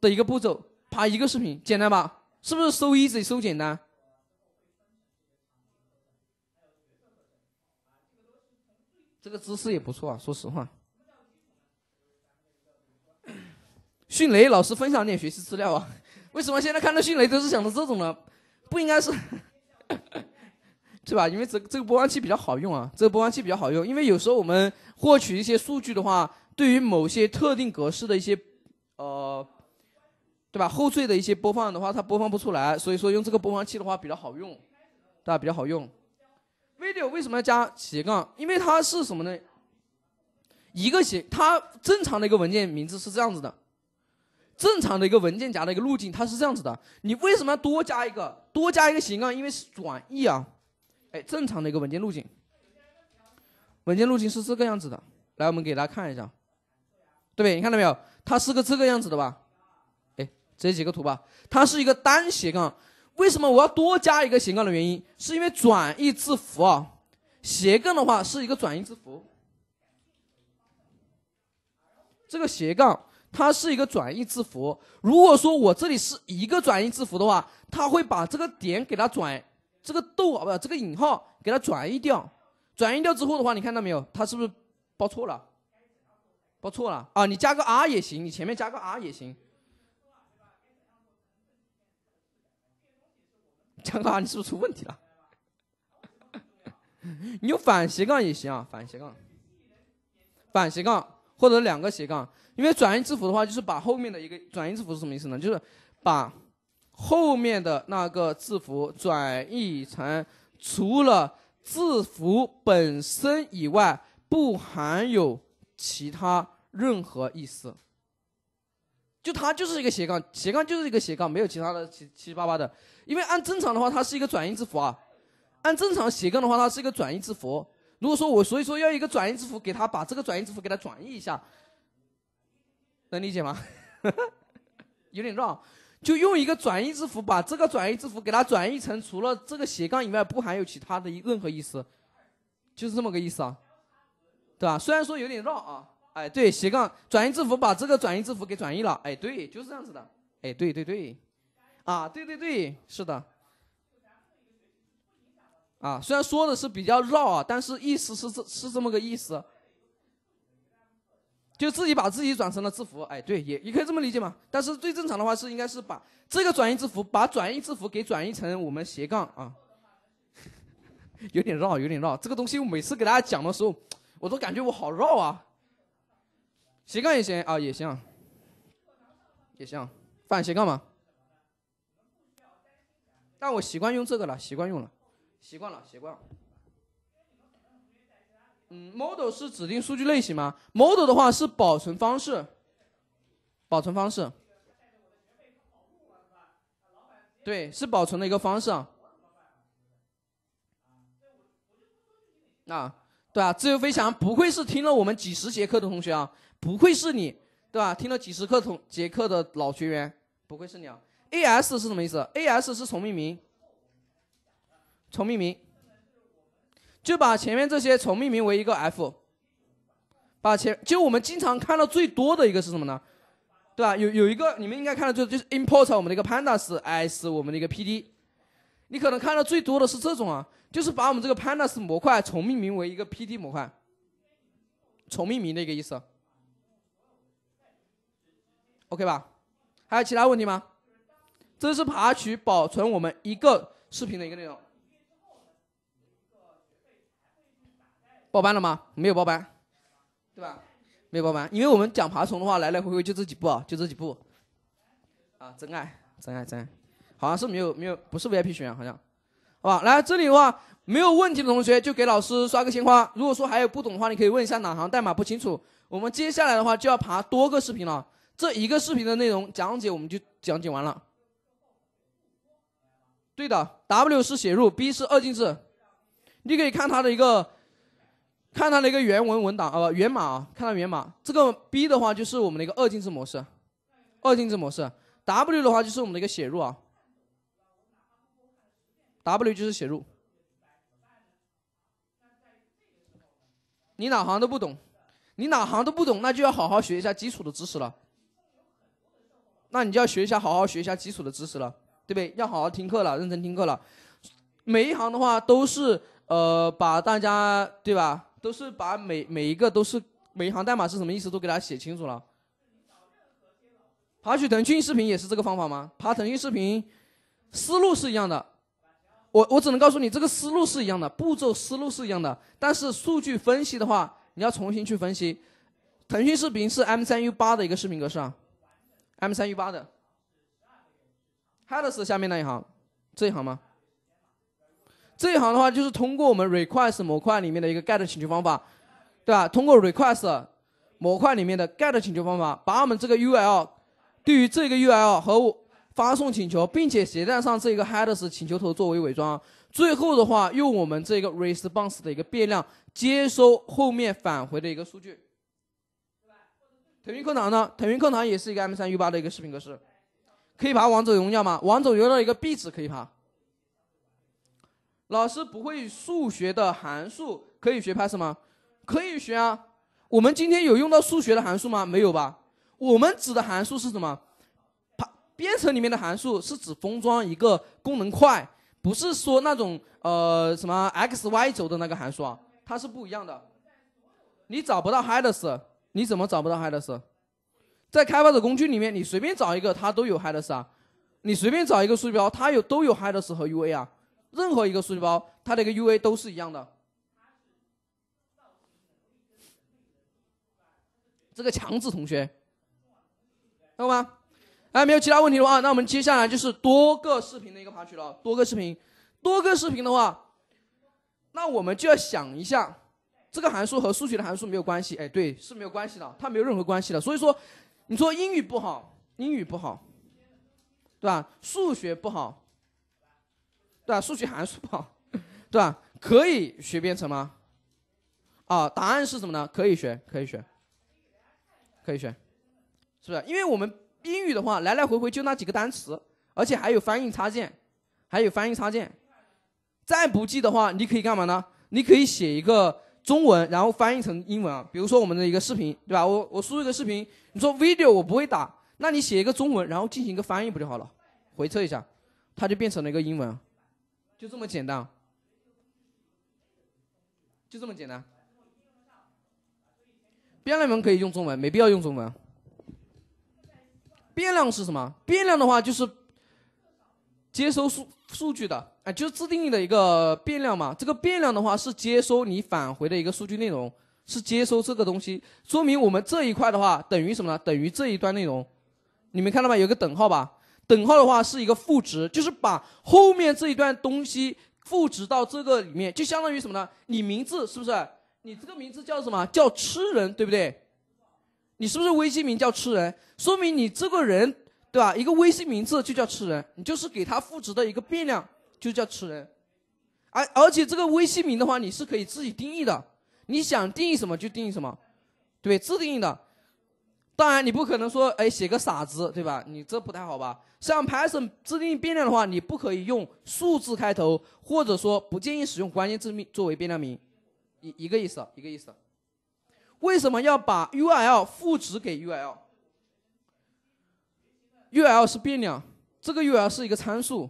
的一个步骤，爬一个视频，简单吧？是不是 so easy so 简单？这个姿势也不错啊，说实话。迅雷老师分享点学习资料啊？为什么现在看到迅雷都是想到这种呢？不应该是。是吧？因为这这个播放器比较好用啊，这个播放器比较好用。因为有时候我们获取一些数据的话，对于某些特定格式的一些，呃，对吧？后缀的一些播放的话，它播放不出来，所以说用这个播放器的话比较好用，对吧？比较好用。video 为什么要加斜杠？因为它是什么呢？一个斜，它正常的一个文件名字是这样子的，正常的一个文件夹的一个路径它是这样子的。你为什么要多加一个，多加一个斜杠？因为是转译啊。哎，正常的一个文件路径，文件路径是这个样子的。来，我们给大家看一下，对，你看到没有？它是个这个样子的吧？哎，直接截个图吧。它是一个单斜杠。为什么我要多加一个斜杠的原因，是因为转义字符啊。斜杠的话是一个转义字符，这个斜杠它是一个转义字符。如果说我这里是一个转义字符的话，它会把这个点给它转。这个逗啊，不，这个引号给它转移掉，转移掉之后的话，你看到没有？它是不是报错了？报错了啊！你加个 R 也行，你前面加个 R 也行。个哥，你是不是出问题了？你用反斜杠也行啊，反斜杠，反斜杠或者两个斜杠，因为转移字符的话，就是把后面的一个转移字符是什么意思呢？就是把。后面的那个字符转译成，除了字符本身以外，不含有其他任何意思。就它就是一个斜杠，斜杠就是一个斜杠，没有其他的七七八八的。因为按正常的话，它是一个转印字符啊。按正常斜杠的话，它是一个转印字符。如果说我所以说要一个转印字符，给它把这个转印字符给它转译一下，能理解吗？有点绕。就用一个转移字符把这个转移字符给它转移成除了这个斜杠以外不含有其他的任何意思，就是这么个意思啊，对吧？虽然说有点绕啊，哎，对，斜杠转移字符把这个转移字符给转移了，哎，对，就是这样子的，哎，对对对，啊，对对对，是的，啊，虽然说的是比较绕啊，但是意思是是是这么个意思。就自己把自己转成了字符，哎，对，也也可以这么理解嘛。但是最正常的话是应该是把这个转移字符，把转移字符给转移成我们斜杠啊。有点绕，有点绕。这个东西我每次给大家讲的时候，我都感觉我好绕啊。斜杠也行啊，也行，也行，放斜杠嘛。但我习惯用这个了，习惯用了，习惯了，习惯了。嗯，model 是指定数据类型吗？model 的话是保存方式，保存方式。对，是保存的一个方式啊。啊，对啊，自由飞翔，不愧是听了我们几十节课的同学啊！不愧是你，对吧？听了几十课同节课的老学员，不愧是你啊！AS 是什么意思？AS 是重命名，重命名。就把前面这些重命名为一个 f，把前就我们经常看到最多的一个是什么呢？对吧？有有一个你们应该看到就就是 import 我们的一个 p a n d a s as 我们的一个 pd，你可能看到最多的是这种啊，就是把我们这个 pandas 模块重命名为一个 pd 模块，重命名的一个意思，OK 吧？还有其他问题吗？这是爬取保存我们一个视频的一个内容。报班了吗？没有报班，对吧？没有报班，因为我们讲爬虫的话，来来回回就这几步啊，就这几步。啊，真爱，真爱，真，爱，好像是没有，没有，不是 VIP 学员，好像，好吧。来，这里的话，没有问题的同学就给老师刷个鲜花。如果说还有不懂的话，你可以问一下哪行代码不清楚。我们接下来的话就要爬多个视频了，这一个视频的内容讲解我们就讲解完了。对的，W 是写入，B 是二进制，你可以看它的一个。看它的一个原文文档啊，不，源码啊，看它源码。这个 B 的话就是我们的一个二进制模式，二进制模式。W 的话就是我们的一个写入啊，W 就是写入。你哪行都不懂，你哪行都不懂，那就要好好学一下基础的知识了。那你就要学一下，好好学一下基础的知识了，对不对？要好好听课了，认真听课了。每一行的话都是呃，把大家对吧？都是把每每一个都是每一行代码是什么意思都给他写清楚了。爬取腾讯视频也是这个方法吗？爬腾讯视频思路是一样的，我我只能告诉你这个思路是一样的，步骤思路是一样的，但是数据分析的话你要重新去分析。腾讯视频是 M3U8 的一个视频格式啊，M3U8 的。HLS a 下面那一行这一行吗？这一行的话，就是通过我们 request 模块里面的一个 get 请求方法，对吧？通过 request 模块里面的 get 请求方法，把我们这个 URL 对于这个 URL 和发送请求，并且携带上这个 headers 请求头作为伪装，最后的话用我们这个 response 的一个变量接收后面返回的一个数据。腾讯课堂呢？腾讯课堂也是一个 M3U8 的一个视频格式，可以爬王者荣耀吗？王者荣耀一个壁纸可以爬。老师不会数学的函数可以学 Python 吗？可以学啊。我们今天有用到数学的函数吗？没有吧。我们指的函数是什么？它编程里面的函数是指封装一个功能块，不是说那种呃什么 x y 轴的那个函数啊，它是不一样的。你找不到 headers，你怎么找不到 headers？在开发者工具里面，你随便找一个，它都有 headers 啊。你随便找一个鼠标，它有都有 headers 和 ua 啊。任何一个数据包，它的一个 UA 都是一样的。这个强制同学，看到吗？哎，没有其他问题的话，那我们接下来就是多个视频的一个爬取了。多个视频，多个视频的话，那我们就要想一下，这个函数和数学的函数没有关系。哎，对，是没有关系的，它没有任何关系的。所以说，你说英语不好，英语不好，对吧？数学不好。对吧？数学函数吧，对吧？可以学编程吗？啊，答案是什么呢？可以学，可以学，可以学，是不是？因为我们英语的话，来来回回就那几个单词，而且还有翻译插件，还有翻译插件。再不济的话，你可以干嘛呢？你可以写一个中文，然后翻译成英文啊。比如说我们的一个视频，对吧？我我输入一个视频，你说 video 我不会打，那你写一个中文，然后进行一个翻译不就好了？回测一下，它就变成了一个英文。就这么简单，就这么简单。变量名可以用中文，没必要用中文。变量是什么？变量的话就是接收数数据的，哎，就是自定义的一个变量嘛。这个变量的话是接收你返回的一个数据内容，是接收这个东西，说明我们这一块的话等于什么呢？等于这一段内容，你们看到吗？有个等号吧。等号的话是一个赋值，就是把后面这一段东西赋值到这个里面，就相当于什么呢？你名字是不是？你这个名字叫什么？叫吃人，对不对？你是不是微信名叫吃人？说明你这个人，对吧？一个微信名字就叫吃人，你就是给他赋值的一个变量，就叫吃人。而而且这个微信名的话，你是可以自己定义的，你想定义什么就定义什么，对，自定义的。当然，你不可能说，哎，写个傻子，对吧？你这不太好吧？像 Python 自定义变量的话，你不可以用数字开头，或者说不建议使用关键字命作为变量名，一一个意思，一个意思。为什么要把 U L 赋值给 U L？U L 是变量，这个 U L 是一个参数，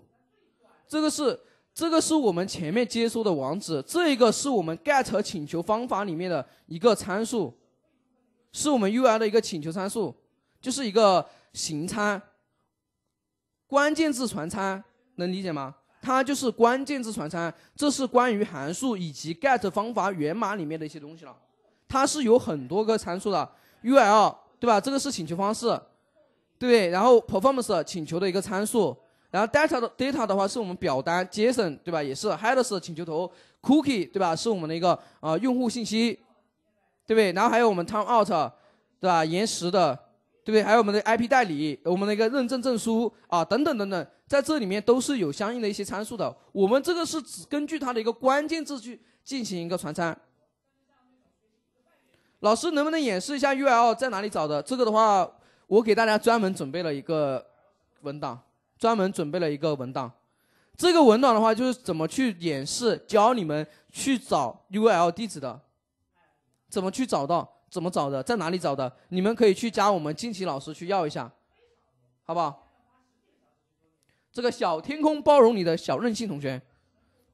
这个是这个是我们前面接收的网址，这个是我们 get 请求方法里面的一个参数。是我们 U L 的一个请求参数，就是一个形参。关键字传参能理解吗？它就是关键字传参，这是关于函数以及 get 方法源码里面的一些东西了。它是有很多个参数的，U L 对吧？这个是请求方式，对。然后 performance 请求的一个参数，然后 data 的 data 的话是我们表单 JSON 对吧？也是 headers 请求头，cookie 对吧？是我们的一个啊用户信息。对不对？然后还有我们 time out，对吧？延时的，对不对？还有我们的 IP 代理，我们的一个认证证书啊，等等等等，在这里面都是有相应的一些参数的。我们这个是只根据它的一个关键字去进行一个传参。老师能不能演示一下 URL 在哪里找的？这个的话，我给大家专门准备了一个文档，专门准备了一个文档。这个文档的话，就是怎么去演示教你们去找 URL 地址的。怎么去找到？怎么找的？在哪里找的？你们可以去加我们金奇老师去要一下，好不好？这个小天空包容你的小任性同学，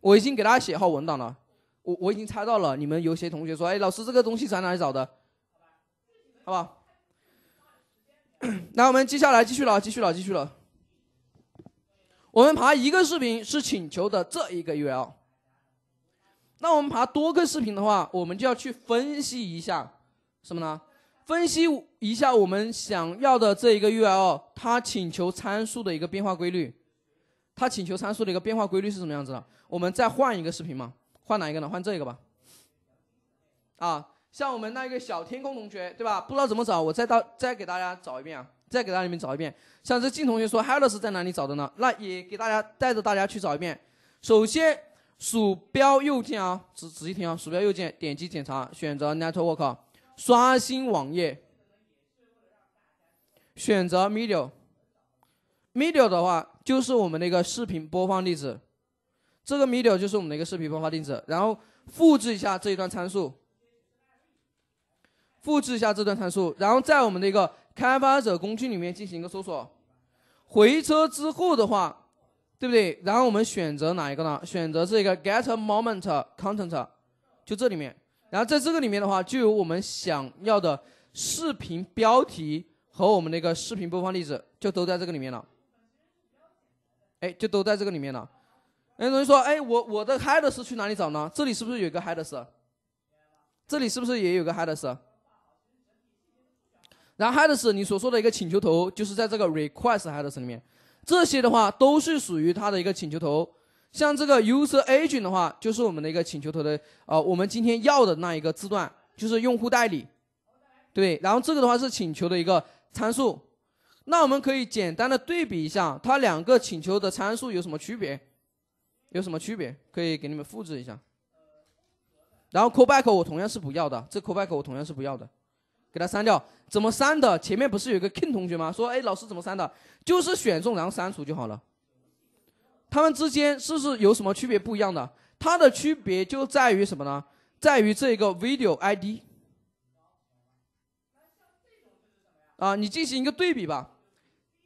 我已经给大家写好文档了。我我已经猜到了，你们有些同学说：“哎，老师，这个东西在哪里找的？”好吧？那我们接下来继续了，继续了，继续了。我们爬一个视频是请求的这一个 URL。那我们爬多个视频的话，我们就要去分析一下什么呢？分析一下我们想要的这一个 URL，它请求参数的一个变化规律。它请求参数的一个变化规律是什么样子的？我们再换一个视频嘛？换哪一个呢？换这个吧。啊，像我们那一个小天空同学对吧？不知道怎么找，我再到再给大家找一遍啊，再给大家里面找一遍。像这静同学说 Hello 是在哪里找的呢？那也给大家带着大家去找一遍。首先。鼠标右键啊，仔仔细听啊，鼠标右键点击检查，选择 Network，刷新网页，选择 Media，Media 的话就是我们的一个视频播放地址，这个 Media 就是我们的一个视频播放地址，然后复制一下这一段参数，复制一下这段参数，然后在我们的一个开发者工具里面进行一个搜索，回车之后的话。对不对？然后我们选择哪一个呢？选择这个 get moment content，就这里面。然后在这个里面的话，就有我们想要的视频标题和我们的一个视频播放地址，就都在这个里面了。哎，就都在这个里面了。哎，同学说，哎，我我的 headers 去哪里找呢？这里是不是有一个 headers？这里是不是也有个 headers？然后 headers 你所说的一个请求头，就是在这个 request headers 里面。这些的话都是属于它的一个请求头，像这个 User-Agent 的话就是我们的一个请求头的啊，我们今天要的那一个字段就是用户代理，对。然后这个的话是请求的一个参数，那我们可以简单的对比一下，它两个请求的参数有什么区别？有什么区别？可以给你们复制一下。然后 Callback 我同样是不要的，这 Callback 我同样是不要的。给它删掉，怎么删的？前面不是有一个 King 同学吗？说，哎，老师怎么删的？就是选中然后删除就好了。他们之间是不是有什么区别不一样的？它的区别就在于什么呢？在于这个 video ID。啊，你进行一个对比吧，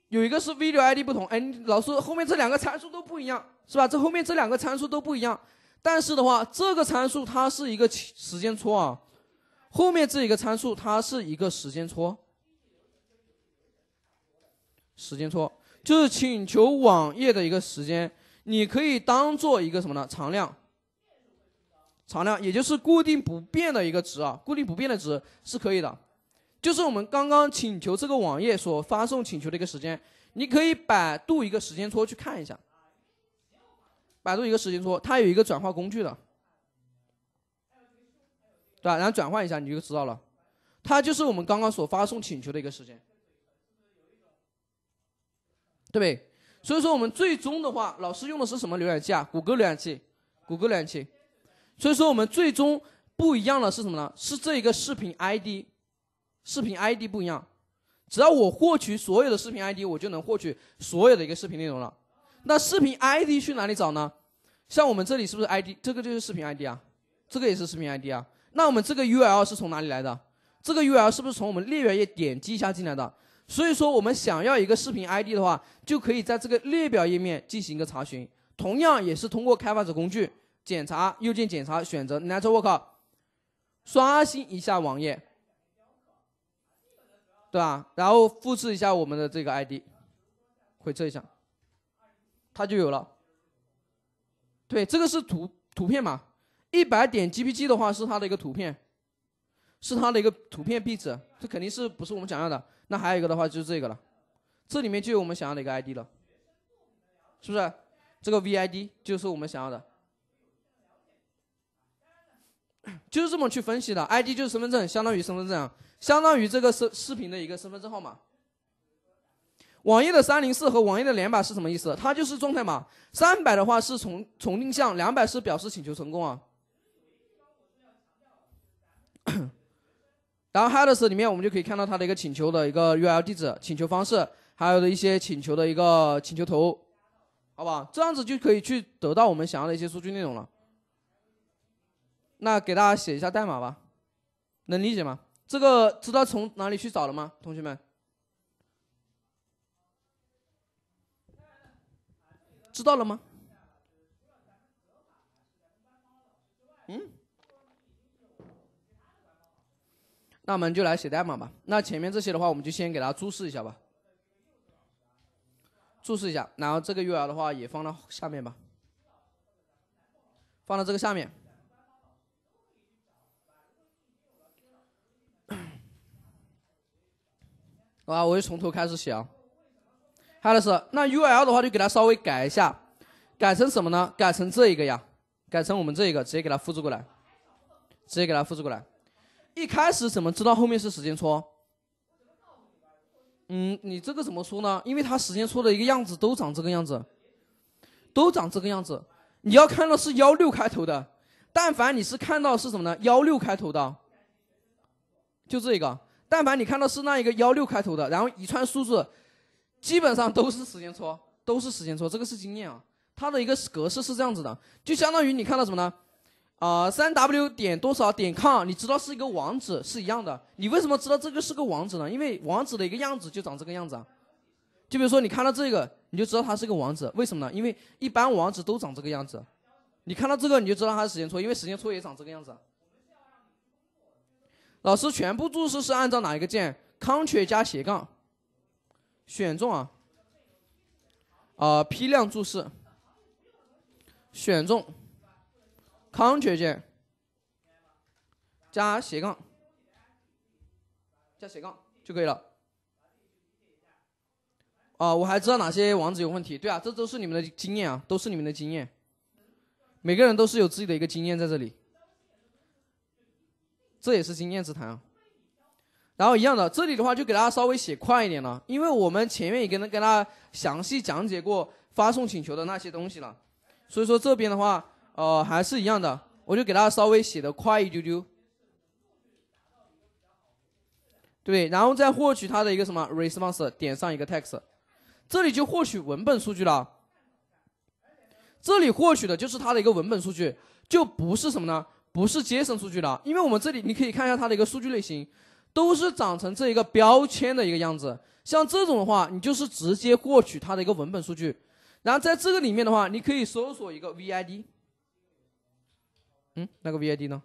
有一个是 video ID 不同，哎，老师后面这两个参数都不一样，是吧？这后面这两个参数都不一样，但是的话，这个参数它是一个时间戳啊。后面这一个参数，它是一个时间戳。时间戳就是请求网页的一个时间，你可以当做一个什么呢？常量，常量，也就是固定不变的一个值啊，固定不变的值是可以的。就是我们刚刚请求这个网页所发送请求的一个时间，你可以百度一个时间戳去看一下。百度一个时间戳，它有一个转化工具的。然后转换一下，你就知道了，它就是我们刚刚所发送请求的一个时间，对不对？所以说我们最终的话，老师用的是什么浏览器啊？谷歌浏览器，谷歌浏览器。所以说我们最终不一样的是什么呢？是这一个视频 ID，视频 ID 不一样。只要我获取所有的视频 ID，我就能获取所有的一个视频内容了。那视频 ID 去哪里找呢？像我们这里是不是 ID？这个就是视频 ID 啊，这个也是视频 ID 啊。那我们这个 U L 是从哪里来的？这个 U L 是不是从我们列表页点击一下进来的？所以说我们想要一个视频 I D 的话，就可以在这个列表页面进行一个查询，同样也是通过开发者工具检查，右键检查，选择 Network，刷新一下网页，对吧？然后复制一下我们的这个 I D，回测一下，它就有了。对，这个是图图片嘛？一百点 JPG 的话是它的一个图片，是它的一个图片壁纸，这肯定是不是我们想要的。那还有一个的话就是这个了，这里面就有我们想要的一个 ID 了，是不是？这个 VID 就是我们想要的，就是这么去分析的。ID 就是身份证，相当于身份证，相当于这个视视频的一个身份证号码。网页的304和网页的200是什么意思？它就是状态码。300的话是重重定向，200是表示请求成功啊。然后 headers 里面我们就可以看到它的一个请求的一个 URL 地址、请求方式，还有的一些请求的一个请求头，好吧？这样子就可以去得到我们想要的一些数据内容了。那给大家写一下代码吧，能理解吗？这个知道从哪里去找了吗？同学们，知道了吗？那我们就来写代码吧。那前面这些的话，我们就先给它注释一下吧，注释一下。然后这个 U L 的话也放到下面吧，放到这个下面。好 吧，我就从头开始写啊。有老是，那 U L 的话就给它稍微改一下，改成什么呢？改成这一个呀，改成我们这一个，直接给它复制过来，直接给它复制过来。一开始怎么知道后面是时间戳？嗯，你这个怎么说呢？因为它时间戳的一个样子都长这个样子，都长这个样子。你要看到是幺六开头的，但凡你是看到是什么呢？幺六开头的，就这一个。但凡你看到是那一个幺六开头的，然后一串数字，基本上都是时间戳，都是时间戳。这个是经验啊，它的一个格式是这样子的，就相当于你看到什么呢？啊，三 w 点多少点 com，你知道是一个网址，是一样的。你为什么知道这个是个网址呢？因为网址的一个样子就长这个样子啊。就比如说你看到这个，你就知道它是个网址，为什么呢？因为一般网址都长这个样子。你看到这个，你就知道它是时间戳，因为时间戳也长这个样子。老师，全部注释是按照哪一个键？Ctrl 加斜杠，选中啊。啊，批量注释，选中。Ctrl 键加斜杠加斜杠就可以了。啊，我还知道哪些网址有问题？对啊，这都是你们的经验啊，都是你们的经验。每个人都是有自己的一个经验在这里，这也是经验之谈啊。然后一样的，这里的话就给大家稍微写快一点了，因为我们前面已经跟大家详细讲解过发送请求的那些东西了，所以说这边的话。哦，还是一样的，我就给它稍微写的快一丢丢，对，然后再获取它的一个什么 response，点上一个 text，这里就获取文本数据了。这里获取的就是它的一个文本数据，就不是什么呢？不是 JSON 数据了，因为我们这里你可以看一下它的一个数据类型，都是长成这一个标签的一个样子，像这种的话，你就是直接获取它的一个文本数据，然后在这个里面的话，你可以搜索一个 VID。嗯，那个 VID 呢？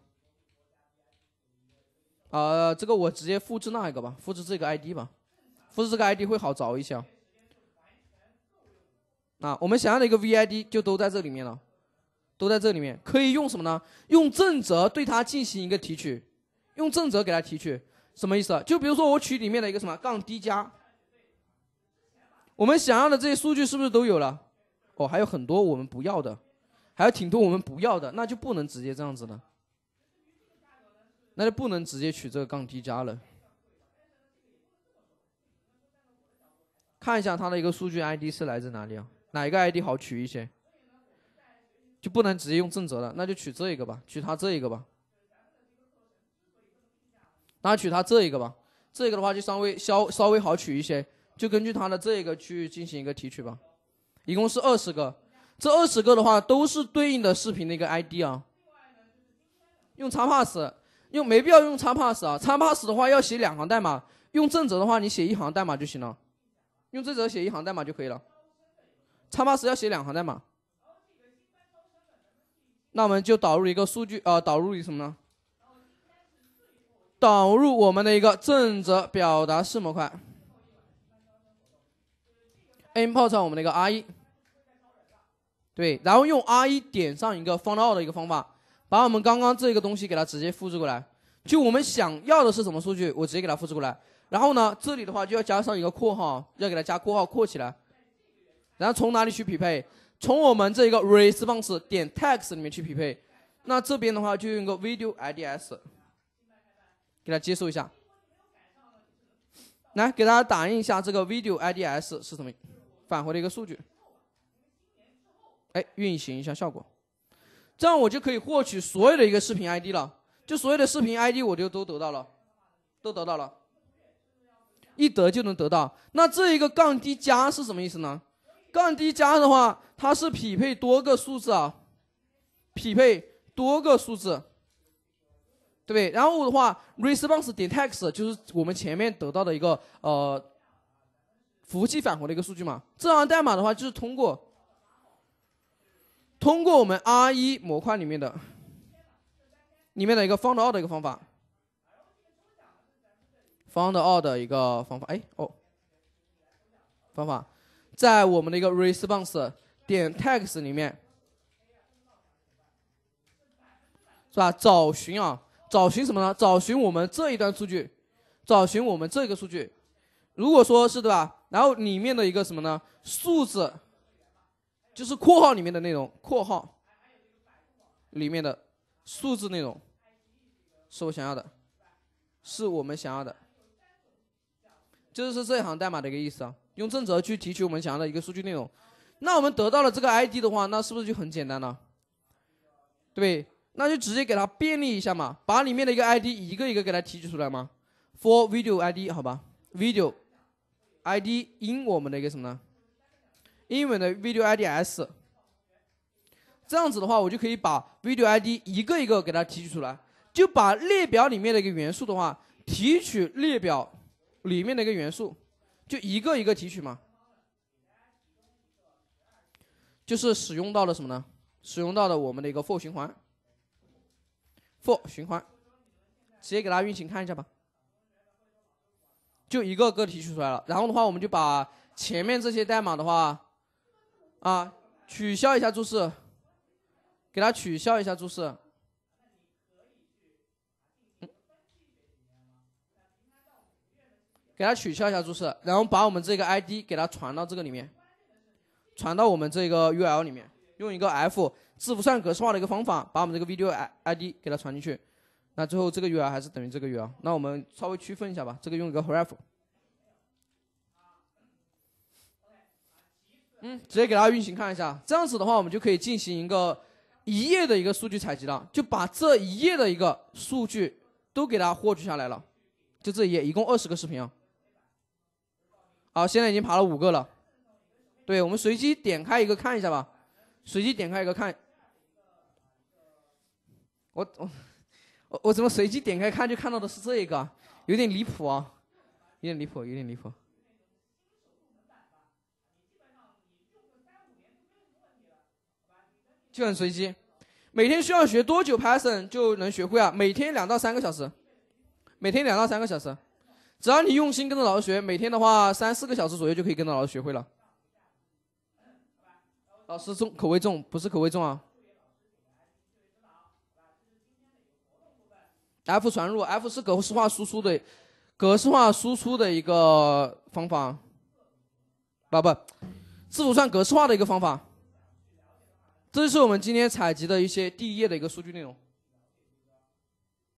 啊，这个我直接复制那一个吧，复制这个 ID 吧，复制这个 ID 会好找一些。啊，我们想要的一个 VID 就都在这里面了，都在这里面。可以用什么呢？用正则对它进行一个提取，用正则给它提取，什么意思？就比如说我取里面的一个什么杠 D 加，我们想要的这些数据是不是都有了？哦，还有很多我们不要的。还有挺多我们不要的，那就不能直接这样子了，那就不能直接取这个杠 D 加了。看一下它的一个数据 ID 是来自哪里啊？哪一个 ID 好取一些？就不能直接用正则了，那就取这一个吧，取它这一个吧。那取它这一个吧，这个的话就稍微稍稍微好取一些，就根据它的这一个去进行一个提取吧。一共是二十个。这二十个的话都是对应的视频的一个 ID 啊。用叉 pass，用没必要用叉 pass 啊。叉 pass 的话要写两行代码，用正则的话你写一行代码就行了，用正则写一行代码就可以了。叉 pass 要写两行代码。那我们就导入一个数据啊，导入什么呢？导入我们的一个正则表达式模块。import 我们的一个 re。对，然后用 R 一点上一个 Find 的一个方法，把我们刚刚这个东西给它直接复制过来。就我们想要的是什么数据，我直接给它复制过来。然后呢，这里的话就要加上一个括号，要给它加括号括起来。然后从哪里去匹配？从我们这个 r e s p o n s e 点 Text 里面去匹配。那这边的话就用个 Video IDs 给它接收一下。来，给大家打印一下这个 Video IDs 是什么返回的一个数据。哎，运行一下效果，这样我就可以获取所有的一个视频 ID 了，就所有的视频 ID 我就都得到了，都得到了，一得就能得到。那这一个杠 D 加是什么意思呢？杠 D 加的话，它是匹配多个数字啊，匹配多个数字，对不对？然后的话，response text 就是我们前面得到的一个呃服务器返回的一个数据嘛。这行代码的话，就是通过。通过我们 R 一模块里面的，里面的一个 f o u n d a l l 的一个方法，f o u n d a l l 的一个方法，哎哦，方法，在我们的一个 response 点 text 里面，是吧？找寻啊，找寻什么呢？找寻我们这一段数据，找寻我们这个数据，如果说是对吧？然后里面的一个什么呢？数字。就是括号里面的内容，括号里面的数字内容是我想要的，是我们想要的，就是这一行代码的一个意思啊。用正则去提取我们想要的一个数据内容，那我们得到了这个 ID 的话，那是不是就很简单了？对，那就直接给它便利一下嘛，把里面的一个 ID 一个一个给它提取出来嘛。f o r video ID 好吧，video ID in 我们的一个什么呢？英文的 video ids，这样子的话，我就可以把 video id 一个一个给它提取出来，就把列表里面的一个元素的话，提取列表里面的一个元素，就一个一个提取嘛，就是使用到了什么呢？使用到了我们的一个 for 循环，for 循环，直接给它运行看一下吧，就一个个提取出来了。然后的话，我们就把前面这些代码的话。啊，取消一下注释，给他取消一下注释，给他取消一下注释，然后把我们这个 I D 给他传到这个里面，传到我们这个 U L 里面，用一个 F 字符串格式化的一个方法把我们这个 video I I D 给他传进去，那最后这个 U L 还是等于这个 U L，那我们稍微区分一下吧，这个用一个 h r e f 嗯，直接给大家运行看一下，这样子的话，我们就可以进行一个一页的一个数据采集了，就把这一页的一个数据都给大家获取下来了，就这一页，一共二十个视频啊。好，现在已经爬了五个了，对我们随机点开一个看一下吧，随机点开一个看，我我我我怎么随机点开看就看到的是这一个，有点离谱啊，有点离谱，有点离谱。就很随机，每天需要学多久 Python 就能学会啊？每天两到三个小时，每天两到三个小时，只要你用心跟着老师学，每天的话三四个小时左右就可以跟着老师学会了。老师重口味重，不是口味重啊。f 传入 f 是格式化输出的，格式化输出的一个方法，啊不，字符串格式化的一个方法。这就是我们今天采集的一些第一页的一个数据内容。